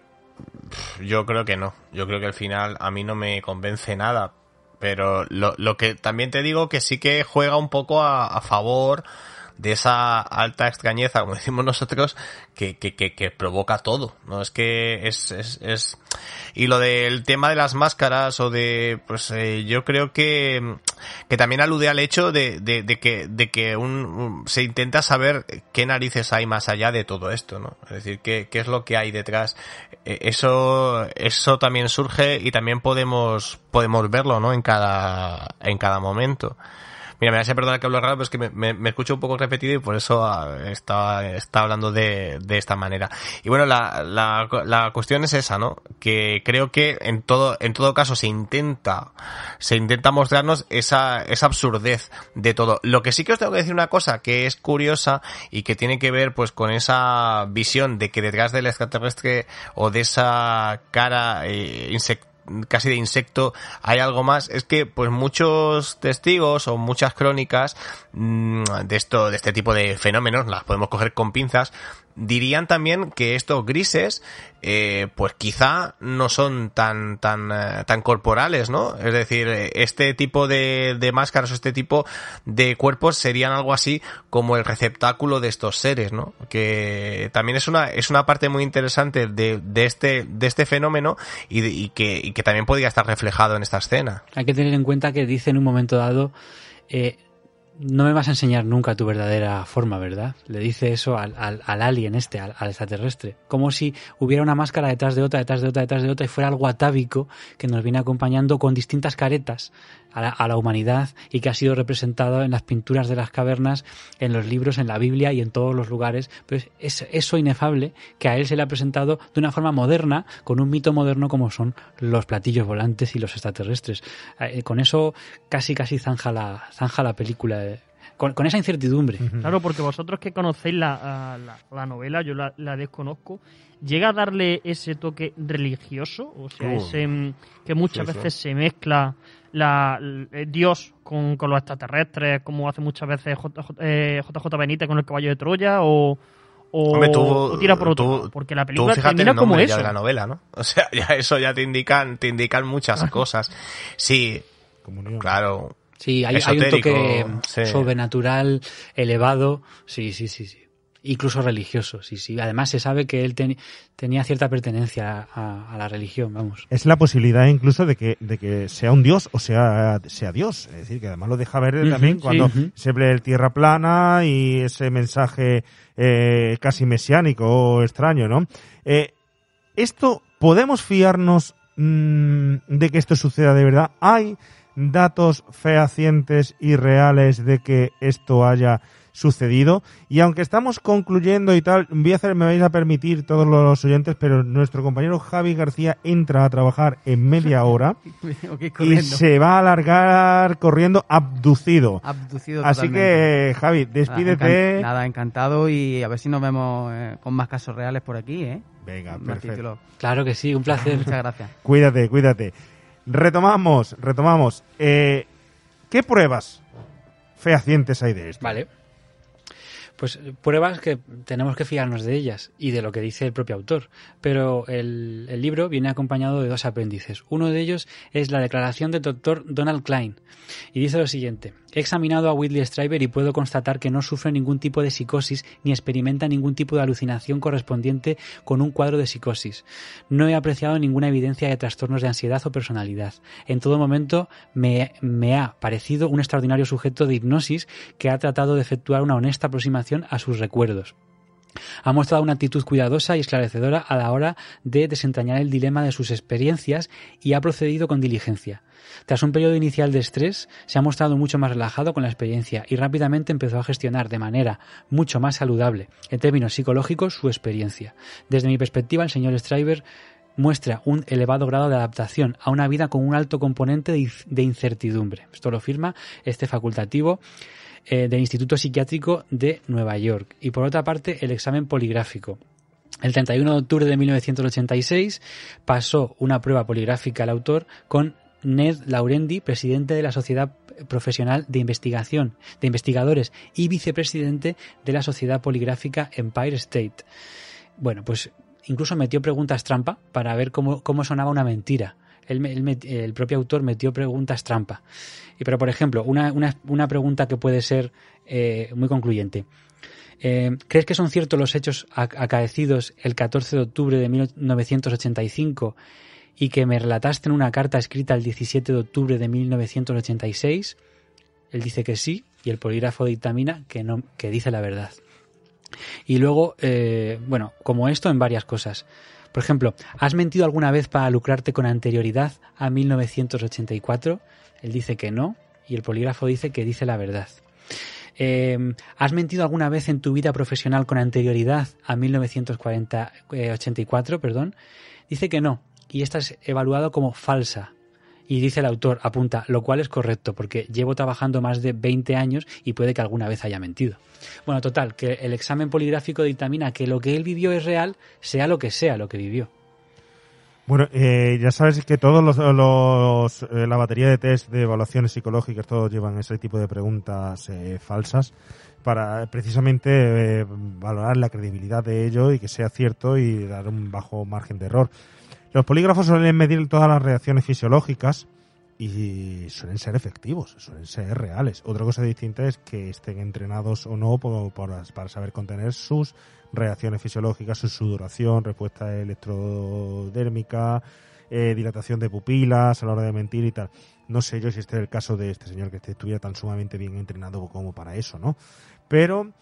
yo creo que no. Yo creo que el final a mí no me convence nada. Pero lo, lo que también te digo que sí que juega un poco a, a favor de esa alta extrañeza, como decimos nosotros, que, que, que, que provoca todo, ¿no? Es que es, es, es, Y lo del tema de las máscaras o de... Pues eh, yo creo que, que también alude al hecho de, de, de que, de que un, se intenta saber qué narices hay más allá de todo esto, ¿no? Es decir, qué, qué es lo que hay detrás. E, eso, eso también surge y también podemos, podemos verlo, ¿no? En cada, en cada momento. Mira, me vas a perdonar que hablo raro, pero es que me, escucho un poco repetido y por eso ah, está, está hablando de, esta manera. Y bueno, la, cuestión es esa, ¿no? Que creo que en todo, en todo caso se intenta, se intenta mostrarnos esa, esa absurdez de todo. Lo que sí que os tengo que decir una cosa que es curiosa y que tiene que ver pues con esa visión de que detrás del extraterrestre o de esa cara eh, casi de insecto, hay algo más. Es que, pues, muchos testigos o muchas crónicas mm, de esto, de este tipo de fenómenos, las podemos coger con pinzas, dirían también que estos grises, eh, pues quizá no son tan, tan, eh, tan corporales, ¿no? Es decir, este tipo de, de máscaras o este tipo de cuerpos serían algo así como el receptáculo de estos seres, ¿no? Que también es una, es una parte muy interesante de, este, de este fenómeno y, que, también podría estar reflejado en esta escena. Hay que tener en cuenta que dice en un momento dado, eh, no me vas a enseñar nunca tu verdadera forma, ¿verdad? Le dice eso al, al, alien este, al, al, extraterrestre. Como si hubiera una máscara detrás de otra, detrás de otra, detrás de otra, y fuera algo atávico que nos viene acompañando con distintas caretas a la, humanidad y que ha sido representado en las pinturas de las cavernas, en los libros, en la Biblia y en todos los lugares. Pues es eso inefable que a él se le ha presentado de una forma moderna, con un mito moderno como son los platillos volantes y los extraterrestres. Eh, eh, con eso casi casi zanja la, la película. Eh, con, esa incertidumbre. Claro, porque vosotros que conocéis la, novela, yo la, desconozco, ¿llega a darle ese toque religioso? O sea, oh. mm, que muchas veces se mezcla la, eh, Dios con, los extraterrestres, como hace muchas veces JJ eh, Benítez con el caballo de Troya, o, tira por otro. porque la película como eso. de la novela, ¿no? O sea, ya eso ya te indican, te indican muchas cosas. Sí, claro. Sí, hay, un toque sobrenatural elevado. Sí, sí, sí, sí incluso religiosos. Y sí, además se sabe que él tenía cierta pertenencia a, la religión, vamos. Es la posibilidad incluso de que, sea un dios o sea, sea Dios. Es decir, que además lo deja ver también cuando se ve el tierra plana y ese mensaje eh, casi mesiánico o extraño, ¿no? Eh, esto, ¿podemos fiarnos mm, de que esto suceda de verdad? ¿Hay datos fehacientes y reales de que esto haya sucedido. Y aunque estamos concluyendo y tal, voy a hacer, me vais a permitir todos los oyentes, pero nuestro compañero Javi García entra a trabajar en media hora y se va a alargar corriendo abducido. Así que, Javi, despídete. Nada, encantado y a ver si nos vemos eh, con más casos reales por aquí, ¿eh? Venga, perfecto. Claro que sí, un placer. Muchas gracias. cuídate, cuídate. Retomamos, retomamos. Eh, ¿Qué pruebas fehacientes hay de esto? Vale pues eh, pruebas que tenemos que fiarnos de ellas y de lo que dice el propio autor. Pero el, libro viene acompañado de dos apéndices. Uno de ellos es la declaración del doctor Donald Klein y dice lo siguiente. He examinado a Whitley Stryber y puedo constatar que no sufre ningún tipo de psicosis ni experimenta ningún tipo de alucinación correspondiente con un cuadro de psicosis. No he apreciado ninguna evidencia de trastornos de ansiedad o personalidad. En todo momento me ha parecido un extraordinario sujeto de hipnosis que ha tratado de efectuar una honesta aproximación a sus recuerdos. Ha mostrado una actitud cuidadosa y esclarecedora a la hora de desentrañar el dilema de sus experiencias y ha procedido con diligencia. Tras un periodo inicial de estrés, se ha mostrado mucho más relajado con la experiencia y rápidamente empezó a gestionar de manera mucho más saludable, en términos psicológicos, su experiencia. Desde mi perspectiva, el señor Striver muestra un elevado grado de adaptación a una vida con un alto componente de incertidumbre. Esto lo firma este facultativo eh, del Instituto Psiquiátrico de Nueva York. Y por otra parte, el examen poligráfico. El 31 de octubre de 1986 pasó una prueba poligráfica al autor con Ned Laurendi, presidente de la Sociedad Profesional de Investigación de Investigadores y vicepresidente de la Sociedad Poligráfica Empire State. Bueno, pues incluso metió preguntas trampa para ver cómo sonaba una mentira el propio autor metió preguntas trampa. Y, pero, por ejemplo, una, pregunta que puede ser eh, muy concluyente. Eh, ¿Crees que son ciertos los hechos acaecidos el 14 de octubre de 1985 y que me relataste en una carta escrita el 17 de octubre de 1986? Él dice que sí y el polígrafo dictamina que, no, que dice la verdad. Y luego, eh, bueno, como esto en varias cosas. Por ejemplo, ¿has mentido alguna vez para lucrarte con anterioridad a 1984? Él dice que no y el polígrafo dice que dice la verdad. Em, ¿Has mentido alguna vez en tu vida profesional con anterioridad a 1984? Eh, dice que no y esta es evaluado como falsa y dice el autor, apunta, lo cual es correcto, porque llevo trabajando más de 20 años y puede que alguna vez haya mentido. Bueno, total, que el examen poligráfico dictamina que lo que él vivió es real, sea lo que sea lo que vivió. Bueno, eh, ya sabes que todos los, eh, la batería de test de evaluaciones psicológicas todos llevan ese tipo de preguntas eh, falsas para precisamente valorar la credibilidad de ello y que sea cierto y dar un bajo margen de error. Los polígrafos suelen medir todas las reacciones fisiológicas y suelen ser efectivos, suelen ser reales. Otra cosa distinta es que estén entrenados o no para saber contener sus reacciones fisiológicas, su sudoración, respuesta electrodérmica, eh, dilatación de pupilas a la hora de mentir y tal. No sé yo si este es el caso de este señor que este estuviera tan sumamente bien entrenado como para eso, ¿no? Pero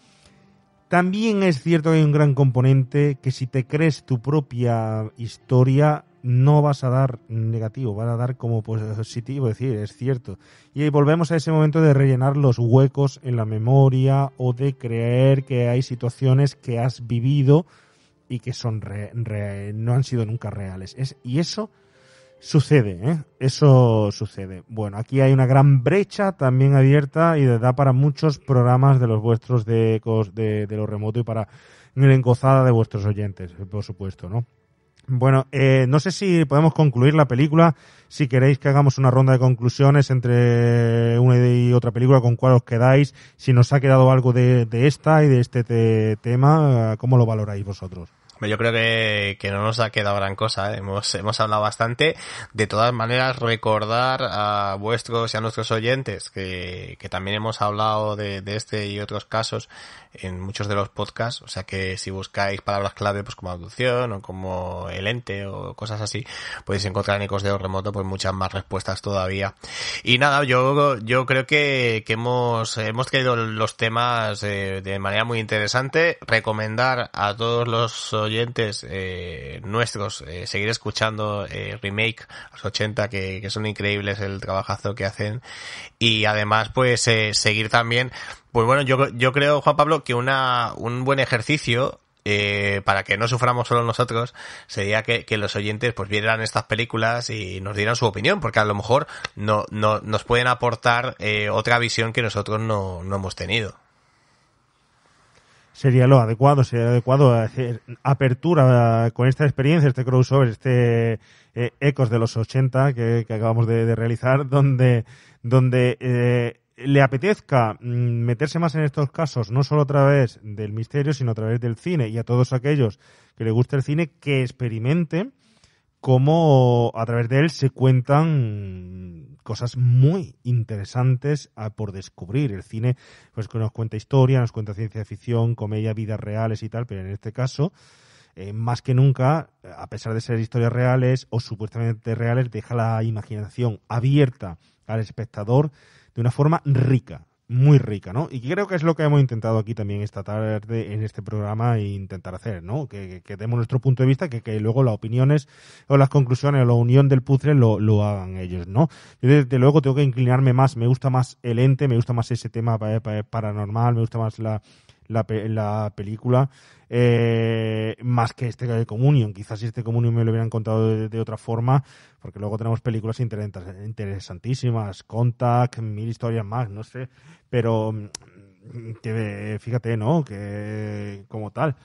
también es cierto que hay un gran componente que si te crees tu propia historia no vas a dar negativo, vas a dar como positivo, es decir, es cierto. Y ahí volvemos a ese momento de rellenar los huecos en la memoria o de creer que hay situaciones que has vivido y que son no han sido nunca reales. y eso Sucede, ¿eh? Eso sucede. Bueno, aquí hay una gran brecha también abierta y de da para muchos programas de los vuestros de, de, lo remoto y para la encozada de vuestros oyentes, por supuesto, ¿no? Bueno, eh, no sé si podemos concluir la película. Si queréis que hagamos una ronda de conclusiones entre una y otra película, con cuál os quedáis. Si nos ha quedado algo de, esta y de este tema, ¿cómo lo valoráis vosotros? Yo creo que, que, no nos ha quedado gran cosa, ¿eh? hemos, hemos hablado bastante. De todas maneras, recordar a vuestros y a nuestros oyentes que, también hemos hablado de, este y otros casos en muchos de los podcasts, o sea que si buscáis palabras clave pues como abducción o como el ente o cosas así, podéis encontrar en Ecosdeo Remoto pues muchas más respuestas todavía. Y nada, yo, yo creo que, que hemos, hemos traído los temas de, eh, de manera muy interesante. Recomendar a todos los oyentes eh, nuestros eh, seguir escuchando eh, Remake los 80 que, son increíbles el trabajazo que hacen y además pues eh, seguir también pues bueno yo, yo creo Juan Pablo que una un buen ejercicio para que no suframos solo nosotros, sería que, los oyentes pues vieran estas películas y nos dieran su opinión, porque a lo mejor no, no nos pueden aportar otra visión que nosotros no, no hemos tenido sería lo adecuado, sería adecuado hacer apertura con esta experiencia, este crossover, este eh, Ecos de los 80 que, acabamos de, realizar, donde, donde eh, le apetezca mm, meterse más en estos casos, no solo a través del misterio, sino a través del cine y a todos aquellos que le gusta el cine, que experimenten cómo a través de él se cuentan cosas muy interesantes por descubrir. El cine pues que nos cuenta historia, nos cuenta ciencia ficción, comedia, vidas reales y tal, pero en este caso eh, más que nunca, a pesar de ser historias reales o supuestamente reales, deja la imaginación abierta al espectador de una forma rica muy rica, ¿no? Y creo que es lo que hemos intentado aquí también esta tarde en este programa e intentar hacer, ¿no? Que, demos nuestro punto de vista, que, luego las opiniones o las conclusiones o la unión del puzzle lo, hagan ellos, ¿no? Yo desde luego tengo que inclinarme más, me gusta más el ente, me gusta más ese tema eh, eh, paranormal, me gusta más la, la película eh, más que este de Quizás si este Comunión me lo hubieran contado de, otra forma, porque luego tenemos películas interesantísimas, Contact, mil historias más, no sé, pero mm, eh, fíjate, ¿no? Que como tal.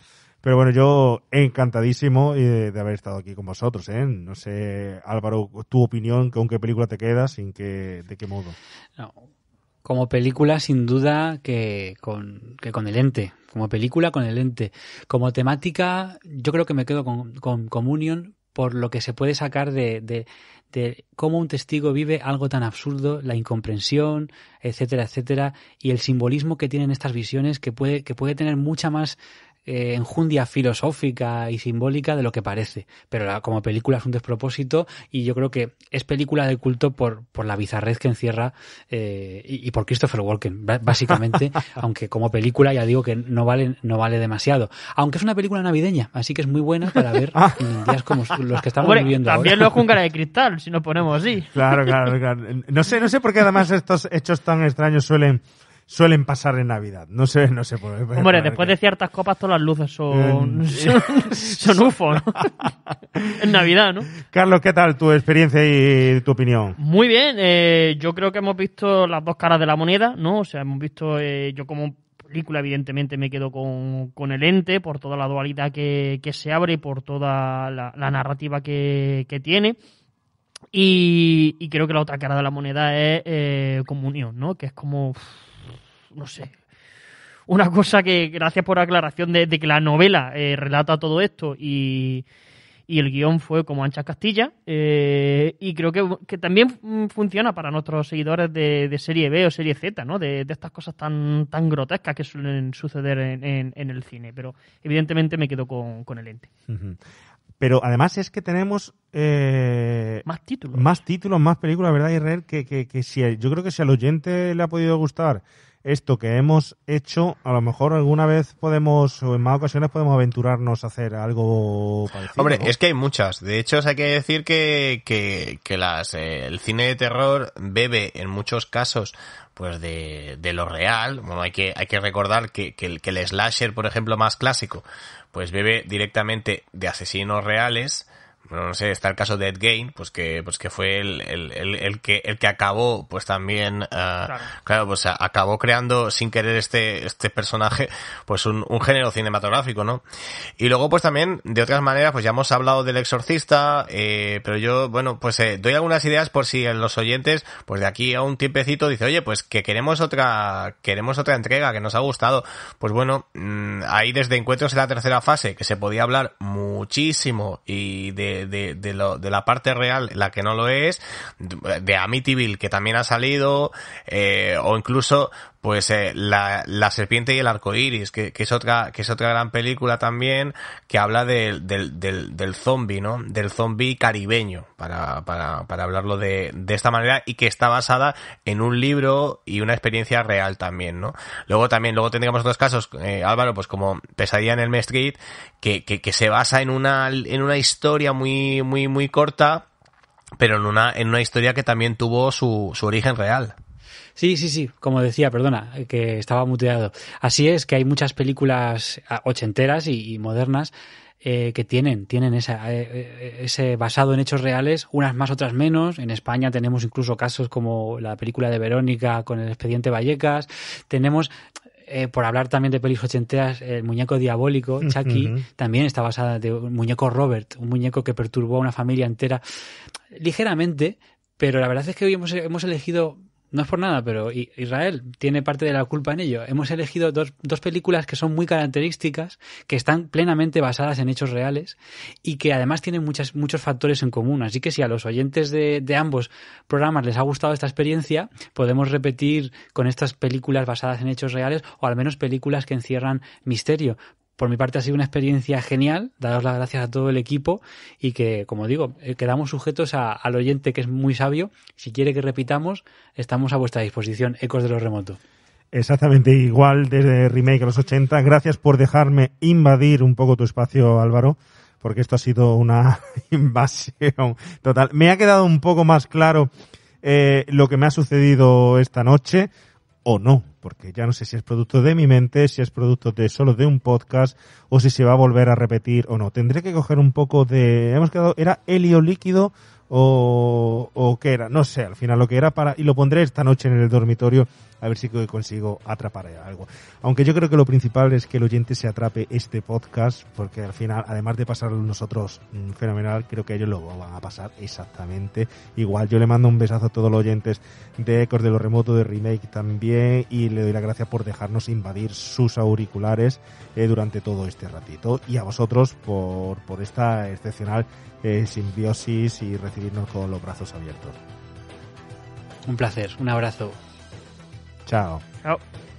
Pero bueno, yo encantadísimo de, haber estado aquí con vosotros. ¿eh? No sé, Álvaro, tu opinión, ¿con qué película te quedas? ¿De qué modo? como película, sin duda, que con el ente como película con el ente. Como temática, yo creo que me quedo con, con Communion por lo que se puede sacar de, de, de, cómo un testigo vive algo tan absurdo, la incomprensión, etcétera, etcétera, y el simbolismo que tienen estas visiones que puede, que puede tener mucha más eh, enjundia filosófica y simbólica de lo que parece. Pero como película es un despropósito y yo creo que es película de culto por, por la bizarrez que encierra eh, y, por Christopher Walken, básicamente. aunque como película ya digo que no vale, no vale demasiado. Aunque es una película navideña, así que es muy buena para ver ah. días como los que estamos viviendo también ahora. lo de cristal, si nos ponemos así. Claro, claro, claro. No sé, no sé por qué además estos hechos tan extraños suelen suelen pasar en Navidad. No sé, no sé Hombre, después de ciertas copas todas las luces son, eh, son, UFO, en Navidad, ¿no? Carlos, ¿qué tal tu experiencia y tu opinión? Muy bien, eh, yo creo que hemos visto las dos caras de la moneda, ¿no? O sea, hemos visto eh, yo como película, evidentemente me quedo con, el ente, por toda la dualidad que, se abre y por toda la, narrativa que, tiene. Y, y, creo que la otra cara de la moneda es eh, comunión, ¿no? Que es como no sé, una cosa que, gracias por la aclaración de, que la novela eh, relata todo esto y, el guión fue como ancha Castilla. Eh, y creo que, también mm, funciona para nuestros seguidores de, serie B o serie Z, ¿no? De, estas cosas tan, tan grotescas que suelen suceder en, el cine. Pero evidentemente me quedo con, el ente. Pero además es que tenemos eh, más títulos. Más títulos, más películas, ¿verdad, Israel? Que, que, que si, yo creo que si al oyente le ha podido gustar esto que hemos hecho, a lo mejor alguna vez podemos, o en más ocasiones podemos aventurarnos a hacer algo Hombre, es que hay muchas. De hecho, hay que decir que, que, que las, eh, el cine de terror bebe en muchos casos pues de, de lo real. Bueno, hay que, hay que recordar que, que, el, que el slasher, por ejemplo, más clásico, pues bebe directamente de asesinos reales no sé, está el caso de Ed Gain, pues que, pues que fue el, el, el, que, el que acabó, pues también, eh, claro. pues acabó creando sin querer este, este personaje, pues un, género cinematográfico, ¿no? Y luego, pues también, de otras maneras, pues ya hemos hablado del exorcista, eh, pero yo, bueno, pues eh, doy algunas ideas por si los oyentes, pues de aquí a un tiempecito dice, oye, pues que queremos otra, queremos otra entrega que nos ha gustado. Pues bueno, mm, ahí desde encuentros en la tercera fase, que se podía hablar muchísimo y de de, lo, de la parte real, la que no lo es, de Amityville, que también ha salido, eh, o incluso pues eh, la, la, serpiente y el arco iris, que, que, es otra, que es otra gran película también, que habla del, del, del zombie, ¿no? Del zombie caribeño, para, para, para hablarlo de, de, esta manera, y que está basada en un libro y una experiencia real también, ¿no? Luego también, luego tendríamos otros casos, eh, Álvaro, pues como Pesadilla en el Street, que, que, que se basa en una, en una historia muy, muy, muy corta, pero en una, en una historia que también tuvo su, su origen real. Sí, sí, sí, como decía, perdona, que estaba muteado. Así es, que hay muchas películas ah, ochenteras y, y modernas eh, que tienen, tienen eh, eh, ese basado en hechos reales, unas más, otras menos. En España tenemos incluso casos como la película de Verónica con el expediente Vallecas. Tenemos, por hablar también de películas ochenteras, el muñeco diabólico, Chucky, también está basada de un muñeco Robert, un muñeco que perturbó a una familia entera ligeramente. Pero la verdad es que hoy hemos, hemos elegido no es por nada, pero Israel tiene parte de la culpa en ello. Hemos elegido dos, películas que son muy características, que están plenamente basadas en hechos reales y que además tienen muchas, muchos factores en común. Así que si a los oyentes de, de ambos programas les ha gustado esta experiencia, podemos repetir con estas películas basadas en hechos reales o al menos películas que encierran misterio, por mi parte ha sido una experiencia genial, daros las gracias a todo el equipo y que, como digo, eh, quedamos sujetos al oyente que es muy sabio. Si quiere que repitamos, estamos a vuestra disposición, Ecos de lo Remoto. Exactamente igual desde Remake a los 80. Gracias por dejarme invadir un poco tu espacio, Álvaro, porque esto ha sido una invasión total. Me ha quedado un poco más claro eh, lo que me ha sucedido esta noche o no, porque ya no sé si es producto de mi mente, si es producto de solo de un podcast o si se va a volver a repetir o no. Tendré que coger un poco de hemos quedado era helio líquido o, o qué era, no sé, al final lo que era para, y lo pondré esta noche en el dormitorio a ver si consigo atrapar algo. Aunque yo creo que lo principal es que el oyente se atrape este podcast, porque al final, además de pasarlo nosotros mm, fenomenal, creo que ellos lo van a pasar exactamente igual. Yo le mando un besazo a todos los oyentes de Ecos de lo Remoto, de Remake también, y le doy la gracia por dejarnos invadir sus auriculares eh, durante todo este ratito, y a vosotros por, por esta excepcional eh, simbiosis y recibirnos con los brazos abiertos. Un placer, un abrazo. Chao. Chao.